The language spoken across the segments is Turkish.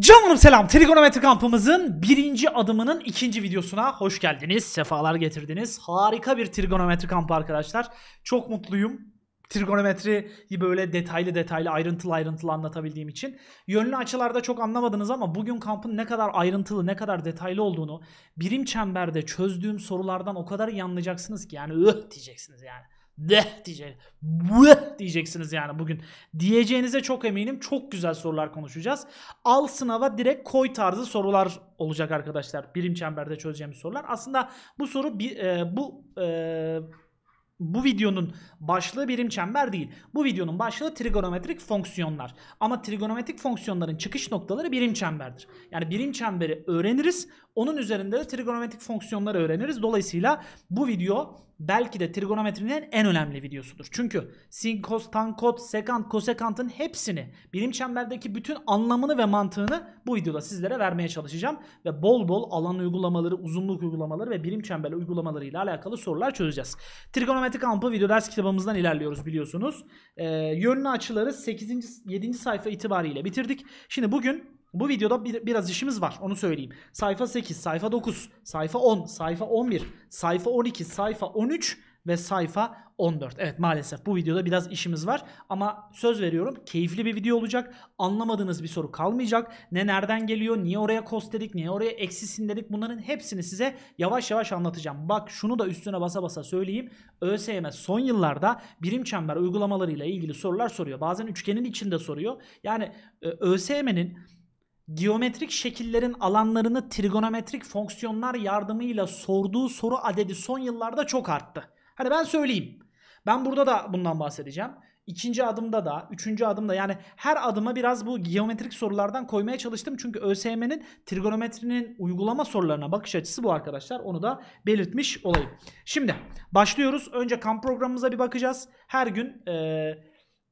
Canım selam. Trigonometri kampımızın birinci adımının ikinci videosuna hoş geldiniz. Sefalar getirdiniz. Harika bir trigonometri kampı arkadaşlar. Çok mutluyum. Trigonometriyi böyle detaylı detaylı ayrıntılı ayrıntılı anlatabildiğim için. Yönlü açılarda çok anlamadınız ama bugün kampın ne kadar ayrıntılı ne kadar detaylı olduğunu birim çemberde çözdüğüm sorulardan o kadar iyi anlayacaksınız ki yani ıh diyeceksiniz yani. Deh diyecek. Bleh diyeceksiniz yani bugün. Diyeceğinize çok eminim. Çok güzel sorular konuşacağız. Al sınava direkt koy tarzı sorular olacak arkadaşlar. Birim çemberde çözeceğimiz sorular. Aslında bu soru bir, e, bu e, bu videonun başlığı birim çember değil. Bu videonun başlığı trigonometrik fonksiyonlar. Ama trigonometrik fonksiyonların çıkış noktaları birim çemberdir. Yani birim çemberi öğreniriz. Onun üzerinde de trigonometrik fonksiyonları öğreniriz. Dolayısıyla bu video belki de trigonometrinin en önemli videosudur. Çünkü sin, cos, tan, kot, sekant, kosekantın hepsini birim çemberdeki bütün anlamını ve mantığını bu videoda sizlere vermeye çalışacağım. Ve bol bol alan uygulamaları, uzunluk uygulamaları ve birim çember uygulamaları ile alakalı sorular çözeceğiz. Trigonometrik kampı video ders kitabımızdan ilerliyoruz biliyorsunuz. Ee, yönlü açıları 8. 7. sayfa itibariyle bitirdik. Şimdi bugün bu videoda bir, biraz işimiz var onu söyleyeyim. Sayfa 8, sayfa 9, sayfa 10, sayfa 11, sayfa 12, sayfa 13 ve sayfa 14. Evet maalesef bu videoda biraz işimiz var ama söz veriyorum keyifli bir video olacak. Anlamadığınız bir soru kalmayacak. Ne nereden geliyor, niye oraya kos dedik, niye oraya eksisin dedik bunların hepsini size yavaş yavaş anlatacağım. Bak şunu da üstüne basa basa söyleyeyim. ÖSYM son yıllarda birim çember uygulamalarıyla ilgili sorular soruyor. Bazen üçgenin içinde soruyor. Yani e, ÖSYM'nin geometrik şekillerin alanlarını trigonometrik fonksiyonlar yardımıyla sorduğu soru adedi son yıllarda çok arttı. Hani ben söyleyeyim. Ben burada da bundan bahsedeceğim. İkinci adımda da, üçüncü adımda yani her adıma biraz bu geometrik sorulardan koymaya çalıştım. Çünkü ÖSYM'nin trigonometrinin uygulama sorularına bakış açısı bu arkadaşlar. Onu da belirtmiş olayım. Şimdi başlıyoruz. Önce kamp programımıza bir bakacağız. Her gün... Ee,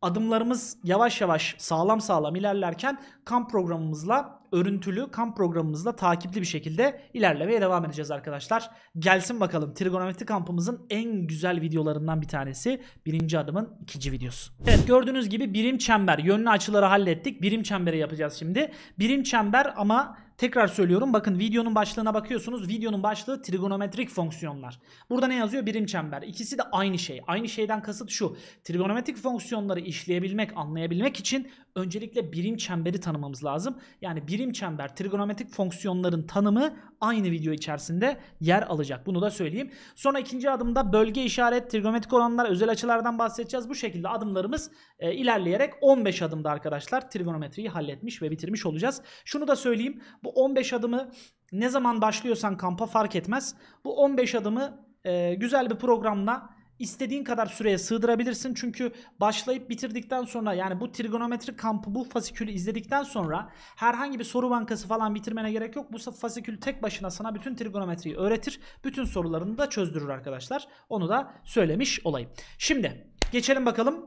adımlarımız yavaş yavaş sağlam sağlam ilerlerken kamp programımızla örüntülü kamp programımızla takipli bir şekilde ilerlemeye devam edeceğiz arkadaşlar. Gelsin bakalım trigonometri kampımızın en güzel videolarından bir tanesi. Birinci adımın ikinci videosu. Evet gördüğünüz gibi birim çember yönlü açıları hallettik. Birim çemberi yapacağız şimdi. Birim çember ama Tekrar söylüyorum bakın videonun başlığına bakıyorsunuz. Videonun başlığı trigonometrik fonksiyonlar. Burada ne yazıyor? Birim çember. İkisi de aynı şey. Aynı şeyden kasıt şu. Trigonometrik fonksiyonları işleyebilmek, anlayabilmek için öncelikle birim çemberi tanımamız lazım. Yani birim çember, trigonometrik fonksiyonların tanımı aynı video içerisinde yer alacak. Bunu da söyleyeyim. Sonra ikinci adımda bölge işaret, trigonometrik olanlar, özel açılardan bahsedeceğiz. Bu şekilde adımlarımız e, ilerleyerek 15 adımda arkadaşlar trigonometriyi halletmiş ve bitirmiş olacağız. Şunu da söyleyeyim. Bu 15 adımı ne zaman başlıyorsan kampa fark etmez. Bu 15 adımı e, güzel bir programla istediğin kadar süreye sığdırabilirsin. Çünkü başlayıp bitirdikten sonra yani bu trigonometri kampı bu fasikülü izledikten sonra herhangi bir soru bankası falan bitirmene gerek yok. Bu fasikül tek başına sana bütün trigonometriyi öğretir. Bütün sorularını da çözdürür arkadaşlar. Onu da söylemiş olayım. Şimdi geçelim bakalım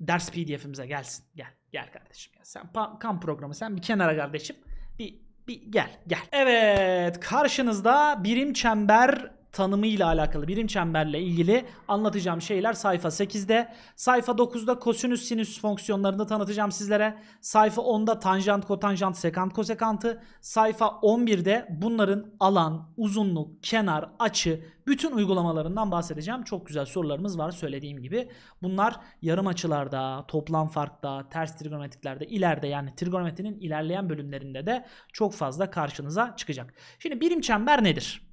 ders pdf'imize gelsin. Gel gel kardeşim. Gel. Sen kamp programı sen bir kenara kardeşim. Bir bir gel gel. Evet karşınızda birim çember tanımıyla alakalı, birim çemberle ilgili anlatacağım şeyler sayfa 8'de. Sayfa 9'da kosinüs sinüs fonksiyonlarını tanıtacağım sizlere. Sayfa 10'da tanjant, kotanjant, sekant, kosekantı. Sayfa 11'de bunların alan, uzunluk, kenar, açı bütün uygulamalarından bahsedeceğim. Çok güzel sorularımız var söylediğim gibi. Bunlar yarım açılarda, toplam farkta, ters trigonometriklerde, ileride yani trigonometrinin ilerleyen bölümlerinde de çok fazla karşınıza çıkacak. Şimdi birim çember nedir?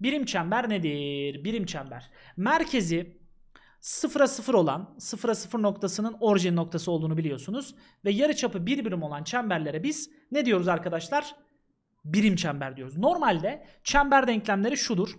Birim çember nedir? Birim çember. Merkezi sıfıra sıfır olan sıfıra sıfır noktasının orijin noktası olduğunu biliyorsunuz. Ve yarıçapı bir birim olan çemberlere biz ne diyoruz arkadaşlar? Birim çember diyoruz. Normalde çember denklemleri şudur.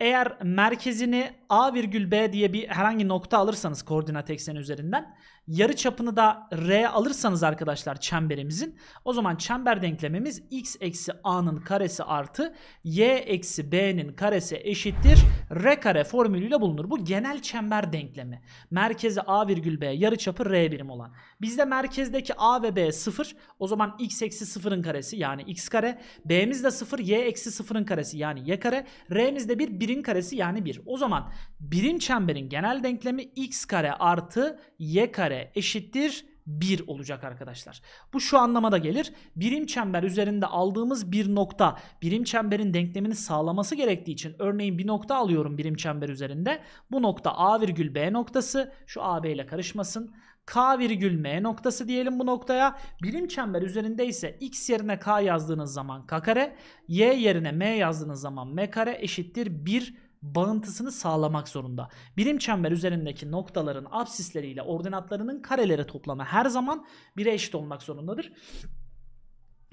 Eğer merkezini A virgül B diye bir herhangi nokta alırsanız koordinat ekseni üzerinden Yarı çapını da R alırsanız arkadaşlar çemberimizin o zaman çember denklemimiz x eksi a'nın karesi artı y eksi b'nin karesi eşittir R kare formülüyle bulunur. Bu genel çember denklemi. Merkezi a virgül b yarı çapı R birim olan. Bizde merkezdeki a ve b sıfır. O zaman x eksi sıfırın karesi yani x kare. B'miz de sıfır y eksi sıfırın karesi yani y kare. R'miz de bir birin karesi yani bir. O zaman birim çemberin genel denklemi x kare artı y kare kare eşittir 1 olacak arkadaşlar. Bu şu anlama da gelir. Birim çember üzerinde aldığımız bir nokta birim çemberin denklemini sağlaması gerektiği için örneğin bir nokta alıyorum birim çember üzerinde. Bu nokta A virgül B noktası. Şu AB ile karışmasın. K virgül M noktası diyelim bu noktaya. Birim çember üzerinde ise X yerine K yazdığınız zaman K kare, Y yerine M yazdığınız zaman M kare eşittir 1 bağıntısını sağlamak zorunda. Birim çember üzerindeki noktaların absisleriyle ordinatlarının kareleri toplamı her zaman 1'e eşit olmak zorundadır.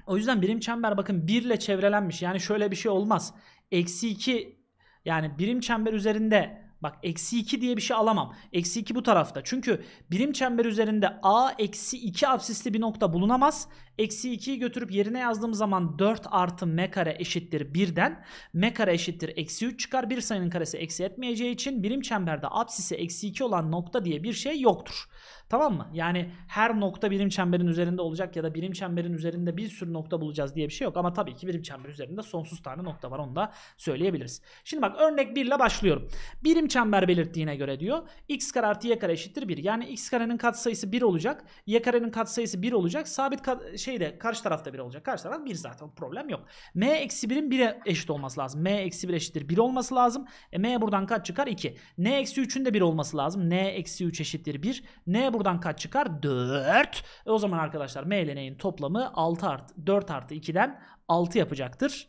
O yüzden birim çember bakın 1 ile çevrelenmiş. Yani şöyle bir şey olmaz. Eksi 2 yani birim çember üzerinde bak eksi 2 diye bir şey alamam. Eksi 2 bu tarafta. Çünkü birim çember üzerinde a eksi 2 absisli bir nokta bulunamaz. Eksi 2'yi götürüp yerine yazdığım zaman 4 artı m kare eşittir 1'den. m kare eşittir eksi 3 çıkar. Bir sayının karesi eksi etmeyeceği için birim çemberde apsisi eksi 2 olan nokta diye bir şey yoktur. Tamam mı? Yani her nokta birim çemberin üzerinde olacak ya da birim çemberin üzerinde bir sürü nokta bulacağız diye bir şey yok. Ama tabii ki birim çember üzerinde sonsuz tane nokta var onu da söyleyebiliriz. Şimdi bak örnek 1 ile başlıyorum. Birim çember belirttiğine göre diyor x kare artı y kare eşittir 1. Yani x karenin katsayısı 1 olacak. Y karenin katsayısı 1 olacak. Sabit kat, şey şey de karşı tarafta 1 olacak. Karşı taraf 1 zaten problem yok. M eksi 1'in 1'e eşit olması lazım. M eksi 1 eşittir 1 olması lazım. E, M buradan kaç çıkar? 2. N eksi 3'ün de 1 olması lazım. N eksi 3 eşittir 1. N buradan kaç çıkar? 4. E, o zaman arkadaşlar M ile N'in toplamı 6 art 4 artı 2'den 6 yapacaktır.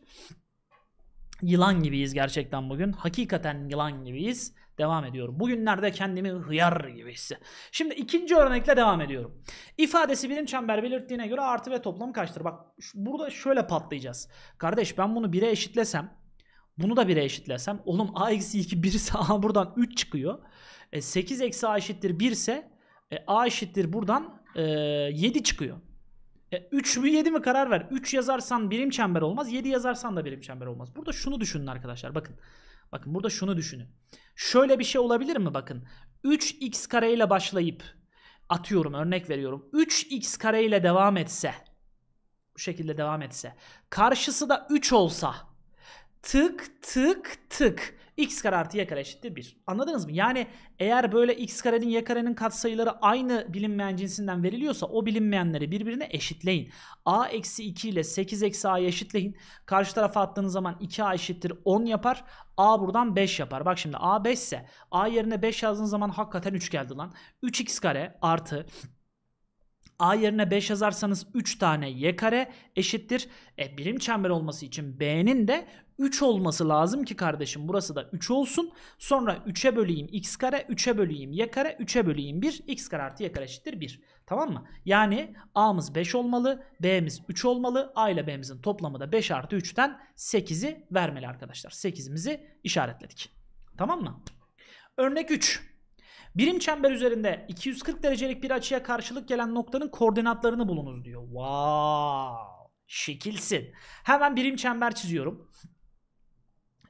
Yılan gibiyiz gerçekten bugün. Hakikaten yılan gibiyiz devam ediyorum. Bugünlerde kendimi hıyar gibi hisse. Şimdi ikinci örnekle devam ediyorum. İfadesi bilim çember belirttiğine göre artı ve toplam kaçtır? Bak burada şöyle patlayacağız. Kardeş ben bunu 1'e eşitlesem bunu da 1'e eşitlesem oğlum a eksi 2 1 ise a buradan 3 çıkıyor. E, 8 eksi a eşittir 1 ise e, a eşittir buradan e, 7 çıkıyor. E, 3 mü 7 mi karar ver. 3 yazarsan birim çember olmaz. 7 yazarsan da birim çember olmaz. Burada şunu düşünün arkadaşlar bakın. Bakın burada şunu düşünün. Şöyle bir şey olabilir mi bakın. 3x kare ile başlayıp atıyorum örnek veriyorum. 3x kare ile devam etse bu şekilde devam etse karşısı da 3 olsa tık tık tık x kare artı y kare eşittir 1. Anladınız mı? Yani eğer böyle x karenin y karenin katsayıları aynı bilinmeyen cinsinden veriliyorsa o bilinmeyenleri birbirine eşitleyin. a eksi 2 ile 8 eksi a'yı eşitleyin. Karşı tarafa attığınız zaman 2a eşittir 10 yapar. A buradan 5 yapar. Bak şimdi A 5 ise A yerine 5 yazdığınız zaman hakikaten 3 geldi lan. 3x kare artı A yerine 5 yazarsanız 3 tane y kare eşittir. E, birim çember olması için B'nin de 3 olması lazım ki kardeşim burası da 3 olsun. Sonra 3'e böleyim x kare, 3'e böleyim y kare, 3'e böleyim 1. x kare artı y kare eşittir 1. Tamam mı? Yani a'mız 5 olmalı, b'miz 3 olmalı. a ile b'mizin toplamı da 5 artı 3'ten 8'i vermeli arkadaşlar. 8'imizi işaretledik. Tamam mı? Örnek 3. Birim çember üzerinde 240 derecelik bir açıya karşılık gelen noktanın koordinatlarını bulunuz diyor. Wow! Şekilsin. Hemen birim çember çiziyorum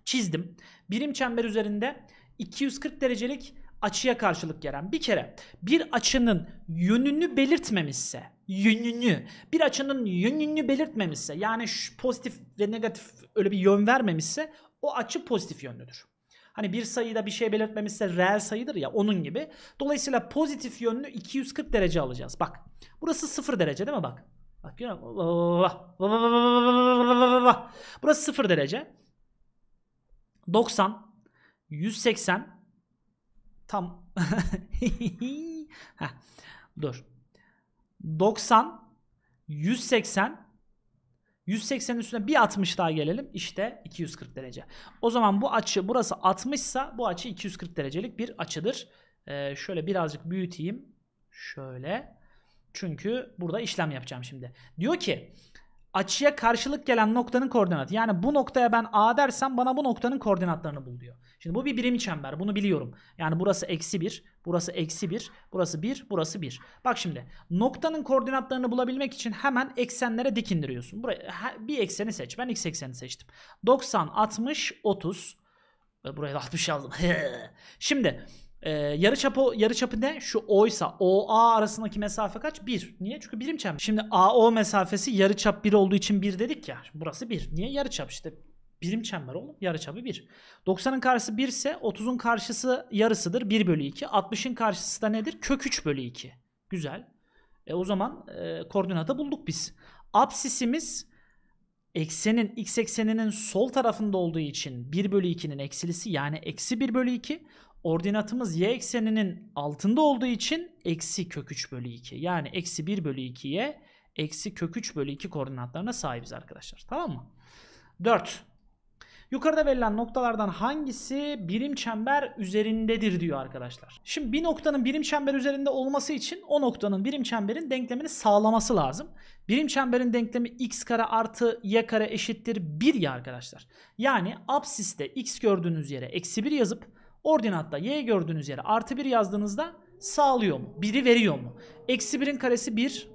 çizdim. Birim çember üzerinde 240 derecelik açıya karşılık gelen. Bir kere bir açının yönünü belirtmemişse, yönünü, bir açının yönünü belirtmemişse yani şu pozitif ve negatif öyle bir yön vermemişse o açı pozitif yönlüdür. Hani bir sayıda bir şey belirtmemişse reel sayıdır ya onun gibi. Dolayısıyla pozitif yönlü 240 derece alacağız. Bak burası 0 derece değil mi bak. Bak görüyor musun? Burası 0 derece. 90, 180 tam Heh, dur. 90 180 180 üstüne bir 60 daha gelelim. İşte 240 derece. O zaman bu açı burası 60 ise bu açı 240 derecelik bir açıdır. Ee, şöyle birazcık büyüteyim. Şöyle. Çünkü burada işlem yapacağım şimdi. Diyor ki açıya karşılık gelen noktanın koordinatı. Yani bu noktaya ben A dersem bana bu noktanın koordinatlarını bul diyor. Şimdi bu bir birimi çember. Bunu biliyorum. Yani burası eksi 1, burası eksi 1, burası 1, burası 1. Bak şimdi noktanın koordinatlarını bulabilmek için hemen eksenlere dik indiriyorsun. Buraya, bir ekseni seç. Ben x ekseni seçtim. 90, 60, 30. Buraya da 60 yazdım. şimdi ee, yarı çapı yarı çapı ne? Şu oysa OA arasındaki mesafe kaç? 1. Niye? Çünkü birim çember. Şimdi AO mesafesi yarı çap 1 olduğu için 1 dedik ya. Burası 1. Niye yarı çap İşte Birim çember oğlum. Yarı çapı 1. 90'ın karşısı 1 ise 30'un karşısı yarısıdır. 1 bölü 2. 60'ın karşısı da nedir? Kök 3 bölü 2. Güzel. E, o zaman e, koordinata bulduk biz. Apsisimiz eksenin x ekseninin sol tarafında olduğu için 1 bölü 2'nin eksilisi yani eksi 1 bölü 2 ordinatımız y ekseninin altında olduğu için eksi kök 3 bölü 2. Yani eksi 1 bölü 2'ye eksi kök 3 bölü 2 koordinatlarına sahibiz arkadaşlar. Tamam mı? 4. Yukarıda verilen noktalardan hangisi birim çember üzerindedir diyor arkadaşlar. Şimdi bir noktanın birim çember üzerinde olması için o noktanın birim çemberin denklemini sağlaması lazım. Birim çemberin denklemi x kare artı y kare eşittir 1 ya arkadaşlar. Yani absiste x gördüğünüz yere eksi 1 yazıp Ordinatta y gördüğünüz yere artı 1 yazdığınızda sağlıyor mu? 1'i veriyor mu? Eksi 1'in karesi 1.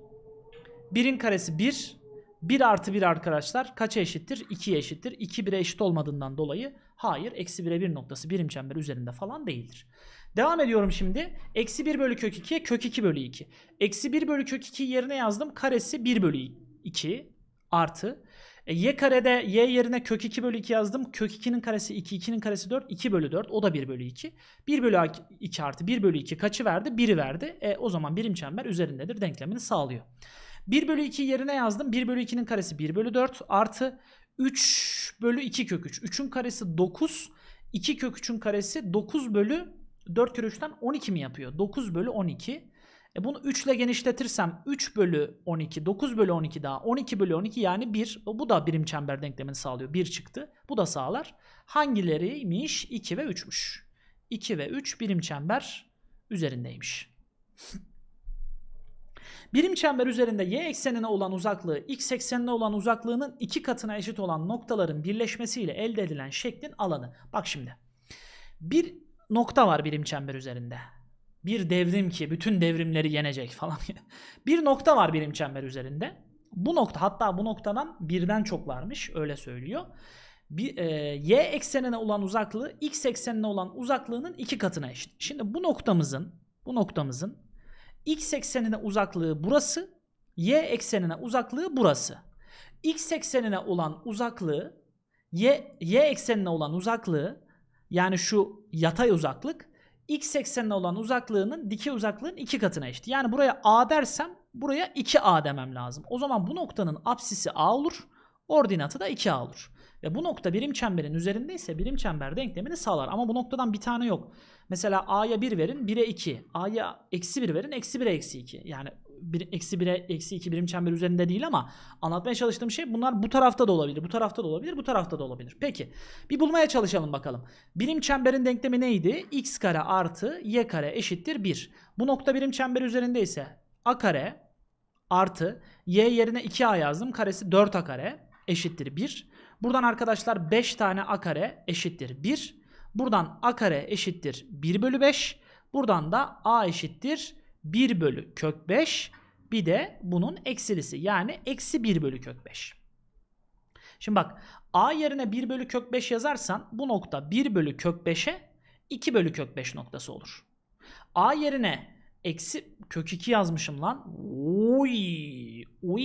1'in karesi 1. 1 artı 1 arkadaşlar kaça eşittir? 2'ye eşittir. 2 1'e eşit olmadığından dolayı hayır eksi 1'e 1 noktası birim çember üzerinde falan değildir. Devam ediyorum şimdi. Eksi 1 bölü kök 2'ye kök 2 bölü 2. Eksi 1 bölü kök 2 yerine yazdım. Karesi 1 bölü 2 artı. E, y karede y yerine kök 2 bölü 2 yazdım. Kök 2'nin karesi 2, 2'nin karesi 4, 2 bölü 4. O da 1 bölü 2. 1 bölü 2 artı 1 bölü 2 kaçı verdi? 1'i verdi. E, o zaman birim çember üzerindedir denklemini sağlıyor. 1 bölü 2 yerine yazdım. 1 bölü 2'nin karesi 1 bölü 4 artı 3 bölü 2 kök 3. 3'ün karesi 9. 2 kök 3'ün karesi 9 bölü 4 kök 3'ten 12 mi yapıyor? 9 bölü 12. E bunu 3 ile genişletirsem 3 bölü 12, 9 bölü 12 daha 12 bölü 12 yani 1. Bu da birim çember denklemini sağlıyor. 1 çıktı. Bu da sağlar. Hangileriymiş? 2 ve 3'müş. 2 ve 3 birim çember üzerindeymiş. Birim çember üzerinde y eksenine olan uzaklığı x eksenine olan uzaklığının 2 katına eşit olan noktaların birleşmesiyle elde edilen şeklin alanı. Bak şimdi. Bir nokta var birim çember üzerinde bir devrim ki bütün devrimleri yenecek falan. bir nokta var birim çember üzerinde. Bu nokta hatta bu noktadan birden çok varmış öyle söylüyor. Bir, e, y eksenine olan uzaklığı x eksenine olan uzaklığının iki katına eşit. Şimdi bu noktamızın bu noktamızın x eksenine uzaklığı burası, y eksenine uzaklığı burası. x eksenine olan uzaklığı y, y eksenine olan uzaklığı yani şu yatay uzaklık x eksenine olan uzaklığının dikey uzaklığın iki katına eşit. Yani buraya a dersem buraya 2a demem lazım. O zaman bu noktanın apsisi a olur. Ordinatı da 2a olur. Ve bu nokta birim çemberin üzerindeyse birim çember denklemini sağlar. Ama bu noktadan bir tane yok. Mesela a'ya 1 verin 1'e 2. a'ya eksi 1 verin eksi 1'e eksi 2. Yani bir, eksi 1'e eksi iki birim çember üzerinde değil ama anlatmaya çalıştığım şey bunlar bu tarafta da olabilir. Bu tarafta da olabilir. Bu tarafta da olabilir. Peki bir bulmaya çalışalım bakalım. Birim çemberin denklemi neydi? x kare artı y kare eşittir 1. Bu nokta birim çember üzerinde ise a kare artı y yerine 2a yazdım. Karesi 4a kare eşittir 1. Buradan arkadaşlar 5 tane a kare eşittir 1. Buradan a kare eşittir 1 bölü 5. Buradan da a eşittir 1 bölü kök 5 bir de bunun eksilisi yani eksi 1 bölü kök 5. Şimdi bak a yerine 1 bölü kök 5 yazarsan bu nokta 1 bölü kök 5'e 2 bölü kök 5 noktası olur. a yerine eksi kök 2 yazmışım lan. Uy, uy,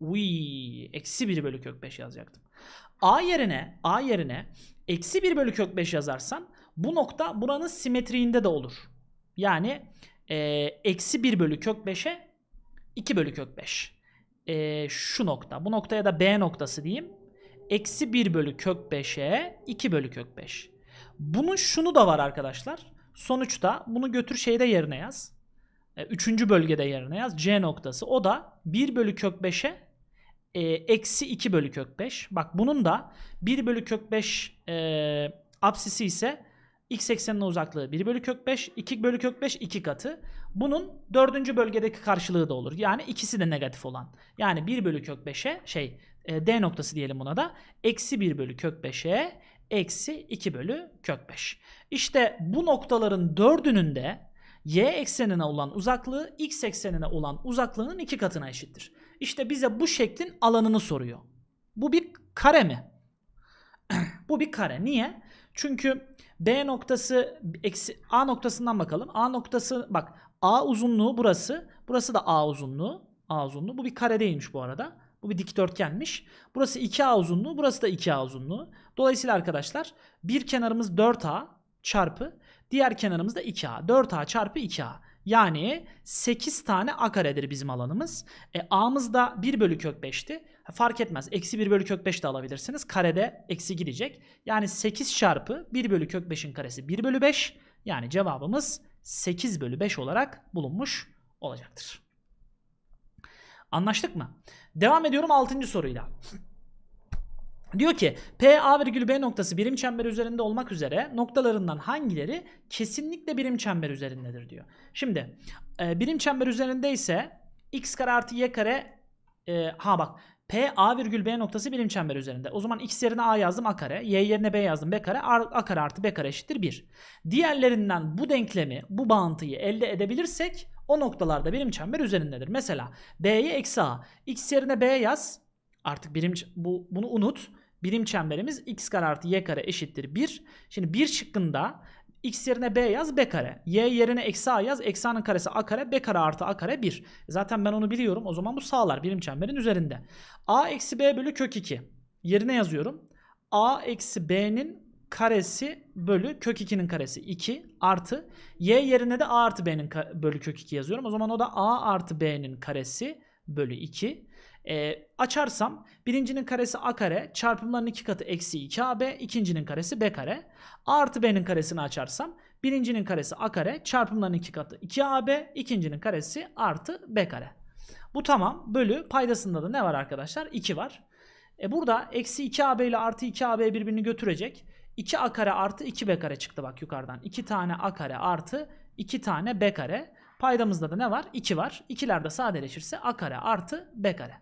uy. Eksi 1 bölü kök 5 yazacaktım. a yerine a yerine eksi 1 bölü kök 5 yazarsan bu nokta buranın simetriğinde de olur. Yani e, eksi 1 bölü kök 5'e 2 bölü kök 5. E, şu nokta. Bu noktaya da B noktası diyeyim. Eksi 1 bölü kök 5'e 2 bölü kök 5. Bunun şunu da var arkadaşlar. Sonuçta bunu götür şeyde yerine yaz. E, üçüncü bölgede yerine yaz. C noktası. O da 1 bölü kök 5'e e, eksi 2 bölü kök 5. Bak bunun da 1 bölü kök 5 e, absisi ise x eksenine uzaklığı 1 bölü kök 5, 2 bölü kök 5 2 katı. Bunun dördüncü bölgedeki karşılığı da olur. Yani ikisi de negatif olan. Yani 1 bölü kök 5'e şey e, d noktası diyelim buna da. Eksi 1 bölü kök 5'e eksi 2 bölü kök 5. İşte bu noktaların dördünün de y eksenine olan uzaklığı x eksenine olan uzaklığının iki katına eşittir. İşte bize bu şeklin alanını soruyor. Bu bir kare mi? bu bir kare. Niye? Çünkü B noktası eksi A noktasından bakalım. A noktası bak A uzunluğu burası. Burası da A uzunluğu. A uzunluğu. Bu bir kare değilmiş bu arada. Bu bir dikdörtgenmiş. Burası 2A uzunluğu. Burası da 2A uzunluğu. Dolayısıyla arkadaşlar bir kenarımız 4A çarpı diğer kenarımız da 2A. 4A çarpı 2A. Yani 8 tane A karedir bizim alanımız. E, A'mız da 1 bölü kök 5'ti. Fark etmez. Eksi 1 bölü kök 5 de alabilirsiniz. Karede eksi gidecek. Yani 8 çarpı 1 bölü kök 5'in karesi 1 bölü 5. Yani cevabımız 8 bölü 5 olarak bulunmuş olacaktır. Anlaştık mı? Devam ediyorum 6. soruyla. Diyor ki P A virgül B noktası birim çember üzerinde olmak üzere noktalarından hangileri kesinlikle birim çember üzerindedir diyor. Şimdi e, birim çember üzerinde ise x kare artı y kare e, ha bak P A virgül B noktası birim çember üzerinde. O zaman x yerine A yazdım A kare. Y yerine B yazdım B kare. A kare artı B kare eşittir 1. Diğerlerinden bu denklemi, bu bağıntıyı elde edebilirsek o noktalarda birim çember üzerindedir. Mesela B'ye eksi A. X yerine B yaz. Artık birim bu, bunu unut. Birim çemberimiz x kare artı y kare eşittir 1. Şimdi 1 şıkkında X yerine B yaz B kare. Y yerine eksi A yaz. Eksi A'nın karesi A kare. B kare artı A kare 1. Zaten ben onu biliyorum. O zaman bu sağlar. Birim çemberin üzerinde. A eksi B bölü kök 2. Yerine yazıyorum. A eksi B'nin karesi bölü kök 2'nin karesi 2 artı y yerine de a artı b'nin bölü kök 2 yazıyorum. O zaman o da a artı b'nin karesi bölü 2 e, açarsam birincinin karesi a kare çarpımların iki katı eksi 2ab ikincinin karesi b kare. A artı b'nin karesini açarsam birincinin karesi a kare çarpımların iki katı 2ab ikincinin karesi artı b kare. Bu tamam bölü paydasında da ne var arkadaşlar 2 var. E burada eksi 2ab ile artı 2ab birbirini götürecek. 2a kare artı 2b kare çıktı bak yukarıdan. 2 tane a kare artı 2 tane b kare. Paydamızda da ne var? 2 var. 2'ler de sadeleşirse a kare artı b kare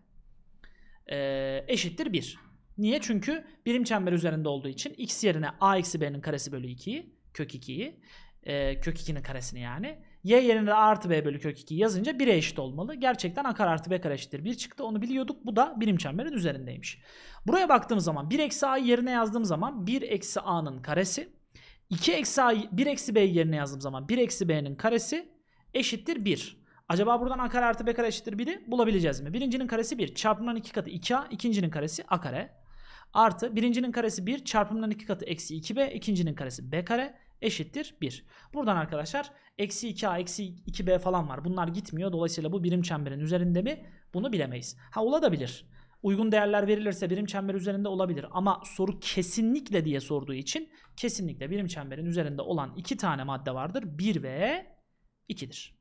e, eşittir 1. Niye? Çünkü birim çember üzerinde olduğu için x yerine a eksi b'nin karesi bölü 2'yi kök 2'yi e, kök 2'nin karesini yani y yerine de a artı b bölü kök 2 yazınca 1'e eşit olmalı. Gerçekten a kare artı b kare eşittir 1 çıktı. Onu biliyorduk. Bu da birim çemberin üzerindeymiş. Buraya baktığım zaman 1 eksi a yerine yazdığım zaman 1 eksi a'nın karesi 2 eksi a 1 eksi b yerine yazdığım zaman 1 eksi b'nin karesi eşittir 1. Acaba buradan a kare artı b kare eşittir 1'i bulabileceğiz mi? Birincinin karesi 1 çarpımdan 2 katı 2a, ikincinin karesi a kare. Artı birincinin karesi 1 çarpımdan 2 katı eksi 2b, ikincinin karesi b kare eşittir 1. Buradan arkadaşlar eksi 2a, eksi 2b falan var. Bunlar gitmiyor. Dolayısıyla bu birim çemberin üzerinde mi? Bunu bilemeyiz. Ha olabilir. Uygun değerler verilirse birim çember üzerinde olabilir. Ama soru kesinlikle diye sorduğu için kesinlikle birim çemberin üzerinde olan iki tane madde vardır. 1 ve 2'dir.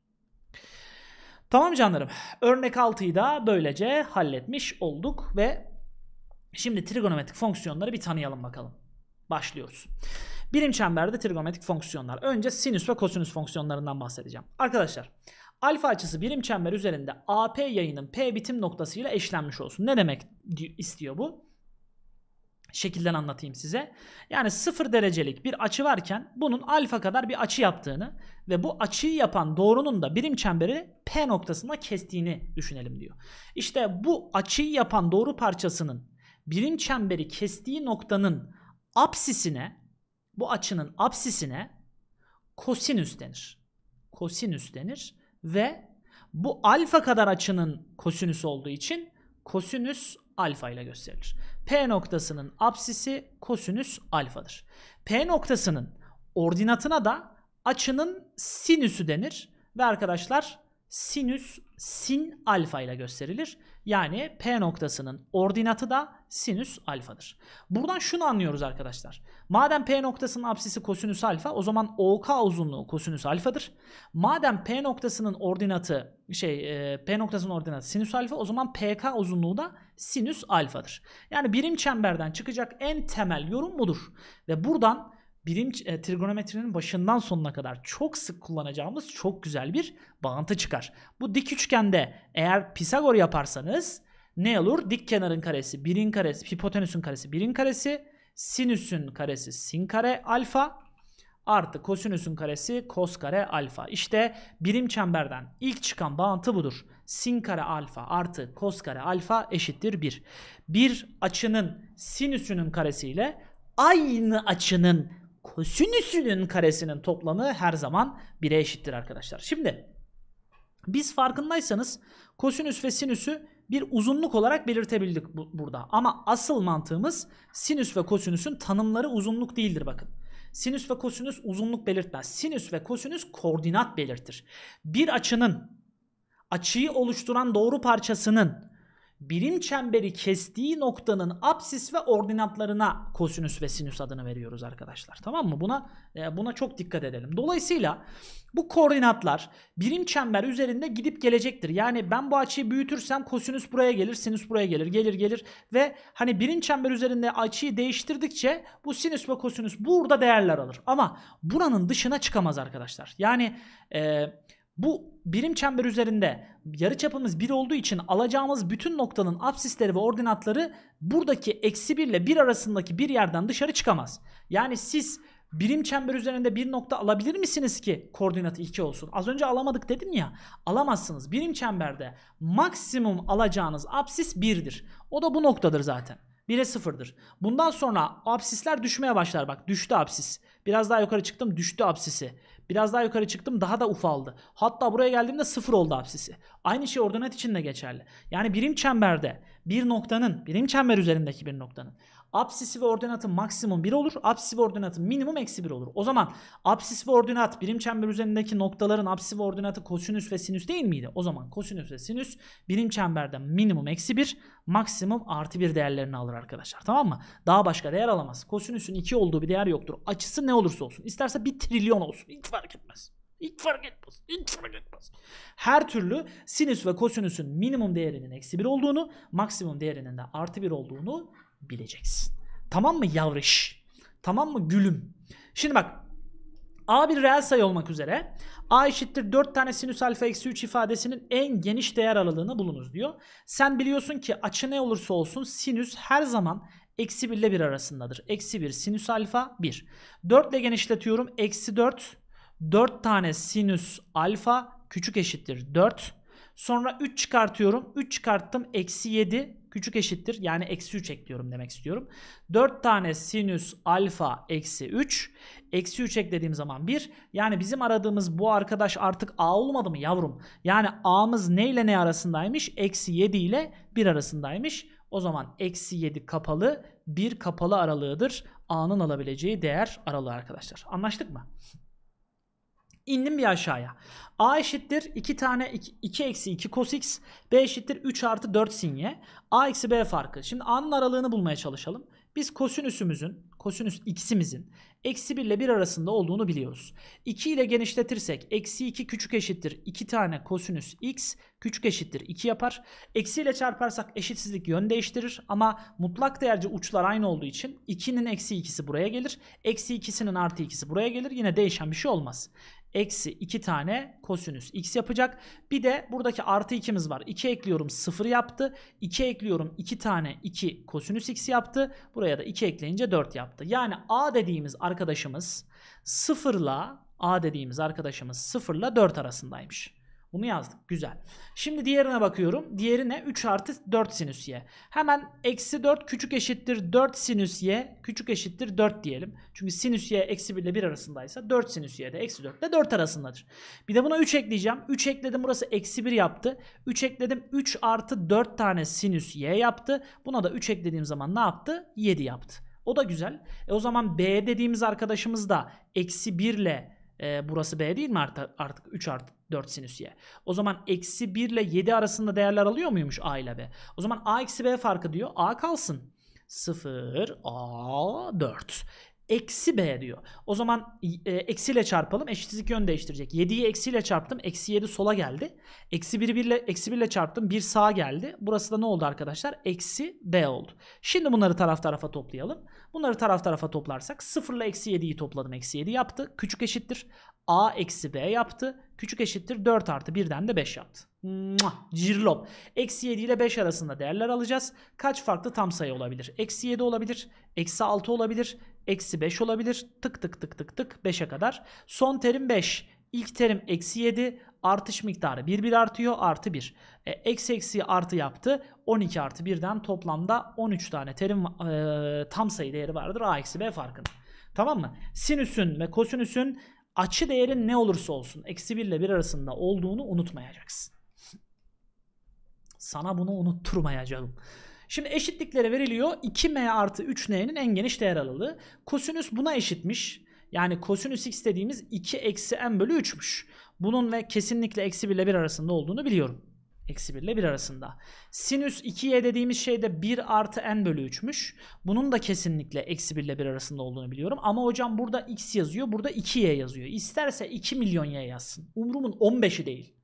Tamam canlarım. Örnek 6'yı da böylece halletmiş olduk ve şimdi trigonometrik fonksiyonları bir tanıyalım bakalım. Başlıyoruz. Birim çemberde trigonometrik fonksiyonlar. Önce sinüs ve kosinüs fonksiyonlarından bahsedeceğim. Arkadaşlar alfa açısı birim çember üzerinde AP yayının P bitim noktasıyla eşlenmiş olsun. Ne demek istiyor bu? şekilden anlatayım size. Yani sıfır derecelik bir açı varken bunun alfa kadar bir açı yaptığını ve bu açıyı yapan doğrunun da birim çemberi P noktasında kestiğini düşünelim diyor. İşte bu açıyı yapan doğru parçasının birim çemberi kestiği noktanın apsisine bu açının apsisine kosinüs denir. Kosinüs denir ve bu alfa kadar açının kosinüs olduğu için kosinüs alfa ile gösterilir. P noktasının apsisi kosinüs alfadır. P noktasının ordinatına da açının sinüsü denir. Ve arkadaşlar sinüs sin alfa ile gösterilir. Yani P noktasının ordinatı da sinüs alfadır. Buradan şunu anlıyoruz arkadaşlar. Madem P noktasının apsisi kosinüs alfa o zaman OK uzunluğu kosinüs alfadır. Madem P noktasının ordinatı şey e, P noktasının ordinatı sinüs alfa o zaman PK uzunluğu da sinüs alfadır. Yani birim çemberden çıkacak en temel yorum budur. Ve buradan birim e, trigonometrinin başından sonuna kadar çok sık kullanacağımız çok güzel bir bağıntı çıkar. Bu dik üçgende eğer Pisagor yaparsanız ne olur? Dik kenarın karesi birin karesi, hipotenüsün karesi birin karesi, sinüsün karesi sin kare alfa artı kosinüsün karesi kos kare alfa. İşte birim çemberden ilk çıkan bağıntı budur. Sin kare alfa artı kos kare alfa eşittir 1. Bir açının sinüsünün karesiyle aynı açının kosinüsünün karesinin toplamı her zaman 1'e eşittir arkadaşlar. Şimdi biz farkındaysanız kosinüs ve sinüsü bir uzunluk olarak belirtebildik bu, burada. Ama asıl mantığımız sinüs ve kosinüsün tanımları uzunluk değildir bakın. Sinüs ve kosinüs uzunluk belirtmez. Sinüs ve kosinüs koordinat belirtir. Bir açının açıyı oluşturan doğru parçasının birim çemberi kestiği noktanın apsis ve ordinatlarına kosinüs ve sinüs adını veriyoruz arkadaşlar. Tamam mı? Buna e, buna çok dikkat edelim. Dolayısıyla bu koordinatlar birim çember üzerinde gidip gelecektir. Yani ben bu açıyı büyütürsem kosinüs buraya gelir, sinüs buraya gelir, gelir gelir ve hani birim çember üzerinde açıyı değiştirdikçe bu sinüs ve kosinüs burada değerler alır. Ama buranın dışına çıkamaz arkadaşlar. Yani eee bu birim çember üzerinde yarı çapımız 1 olduğu için alacağımız bütün noktanın absisleri ve ordinatları buradaki eksi 1 ile 1 arasındaki bir yerden dışarı çıkamaz. Yani siz birim çember üzerinde bir nokta alabilir misiniz ki koordinatı 2 olsun? Az önce alamadık dedim ya. Alamazsınız. Birim çemberde maksimum alacağınız absis 1'dir. O da bu noktadır zaten. 1'e 0'dır. Bundan sonra absisler düşmeye başlar. Bak düştü absis. Biraz daha yukarı çıktım düştü absisi. Biraz daha yukarı çıktım daha da ufaldı. Hatta buraya geldiğimde sıfır oldu absisi. Aynı şey ordinat için de geçerli. Yani birim çemberde bir noktanın, birim çember üzerindeki bir noktanın Apsisi ve ordinatı maksimum 1 olur. Absisi ve ordinatı minimum eksi 1 olur. O zaman apsis ve ordinat birim çember üzerindeki noktaların absisi ve ordinatı kosinüs ve sinüs değil miydi? O zaman kosinüs ve sinüs birim çemberde minimum eksi 1 maksimum artı 1 değerlerini alır arkadaşlar. Tamam mı? Daha başka değer alamaz. Kosinüsün 2 olduğu bir değer yoktur. Açısı ne olursa olsun. İsterse 1 trilyon olsun. Hiç fark etmez. Hiç fark etmez. Hiç fark etmez. Her türlü sinüs ve kosinüsün minimum değerinin eksi 1 olduğunu, maksimum değerinin de artı 1 olduğunu bileceksin. Tamam mı yavriş? Tamam mı gülüm? Şimdi bak A bir reel sayı olmak üzere A eşittir 4 tane sinüs alfa eksi 3 ifadesinin en geniş değer aralığını bulunuz diyor. Sen biliyorsun ki açı ne olursa olsun sinüs her zaman eksi 1 ile 1 arasındadır. Eksi 1 sinüs alfa 1. 4 ile genişletiyorum. Eksi 4. 4 tane sinüs alfa küçük eşittir 4. Sonra 3 çıkartıyorum. 3 çıkarttım. Eksi 7 Küçük eşittir yani eksi 3 ekliyorum demek istiyorum. 4 tane sinüs alfa eksi 3. Eksi 3 eklediğim zaman 1. Yani bizim aradığımız bu arkadaş artık a olmadı mı yavrum? Yani a'mız ne ile ne arasındaymış? Eksi 7 ile 1 arasındaymış. O zaman eksi 7 kapalı 1 kapalı aralığıdır. A'nın alabileceği değer aralığı arkadaşlar. Anlaştık mı? İndim bir aşağıya. A eşittir 2 tane 2 eksi 2 cos x. B eşittir 3 artı 4 sin y. A eksi B farkı. Şimdi A'nın aralığını bulmaya çalışalım. Biz kosinüsümüzün, kosinüs x'imizin eksi 1 ile 1 arasında olduğunu biliyoruz. 2 ile genişletirsek eksi 2 küçük eşittir 2 tane kosinüs x küçük eşittir 2 yapar. Eksi ile çarparsak eşitsizlik yön değiştirir ama mutlak değerci uçlar aynı olduğu için 2'nin eksi 2'si buraya gelir. Eksi 2'sinin artı 2'si buraya gelir. Yine değişen bir şey olmaz eksi 2 tane kosinüs x yapacak. Bir de buradaki artı 2'miz var. 2 ekliyorum 0 yaptı. 2 ekliyorum 2 tane 2 kosinüs x yaptı. Buraya da 2 ekleyince 4 yaptı. Yani a dediğimiz arkadaşımız 0 a dediğimiz arkadaşımız 0 ile 4 arasındaymış. Bunu yazdık. Güzel. Şimdi diğerine bakıyorum. Diğeri ne? 3 artı 4 sinüs y. Hemen eksi 4 küçük eşittir 4 sinüs y küçük eşittir 4 diyelim. Çünkü sinüs y eksi 1 ile 1 arasındaysa 4 sinüs y de eksi 4 ile 4 arasındadır. Bir de buna 3 ekleyeceğim. 3 ekledim burası eksi 1 yaptı. 3 ekledim 3 artı 4 tane sinüs y yaptı. Buna da 3 eklediğim zaman ne yaptı? 7 yaptı. O da güzel. E o zaman b dediğimiz arkadaşımız da eksi 1 ile e, burası B değil mi artık, artık 3 artı 4 sinüs Y. O zaman eksi 1 ile 7 arasında değerler alıyor muymuş A ile B? O zaman A eksi B farkı diyor. A kalsın. 0 A 4 eksi b diyor. O zaman e, eksiyle çarpalım eşitsizlik yön değiştirecek. 7'yi eksiyle çarptım eksi 7 sola geldi. Eksi 1'i 1 ile, eksi 1 ile çarptım 1 sağa geldi. Burası da ne oldu arkadaşlar? Eksi b oldu. Şimdi bunları taraf tarafa toplayalım. Bunları taraf tarafa toplarsak 0 ile eksi 7'yi topladım eksi 7 yaptı. Küçük eşittir a eksi b yaptı. Küçük eşittir 4 artı 1'den de 5 yaptı. Cirlop. Eksi 7 ile 5 arasında değerler alacağız. Kaç farklı tam sayı olabilir? Eksi 7 olabilir, eksi 6 olabilir, eksi 5 olabilir. Tık tık tık tık tık 5'e kadar. Son terim 5. İlk terim eksi 7. Artış miktarı 1 1 artıyor artı 1. E, eksi eksi artı yaptı. 12 artı 1'den toplamda 13 tane terim e, tam sayı değeri vardır. A eksi B farkında. Tamam mı? Sinüsün ve kosinüsün açı değerin ne olursa olsun eksi 1 ile 1 arasında olduğunu unutmayacaksın. Sana bunu unutturmayacağım. Şimdi eşitliklere veriliyor. 2m artı 3n'nin en geniş değer aralığı. Kosinüs buna eşitmiş. Yani kosinüs x dediğimiz 2 eksi n bölü 3'müş. Bunun ve kesinlikle eksi 1 ile 1 arasında olduğunu biliyorum. Eksi 1 ile 1 arasında. Sinüs 2y dediğimiz şey de 1 artı n bölü 3'müş. Bunun da kesinlikle eksi 1 ile 1 arasında olduğunu biliyorum. Ama hocam burada x yazıyor, burada 2y yazıyor. İsterse 2 milyon y yazsın. Umrumun 15'i değil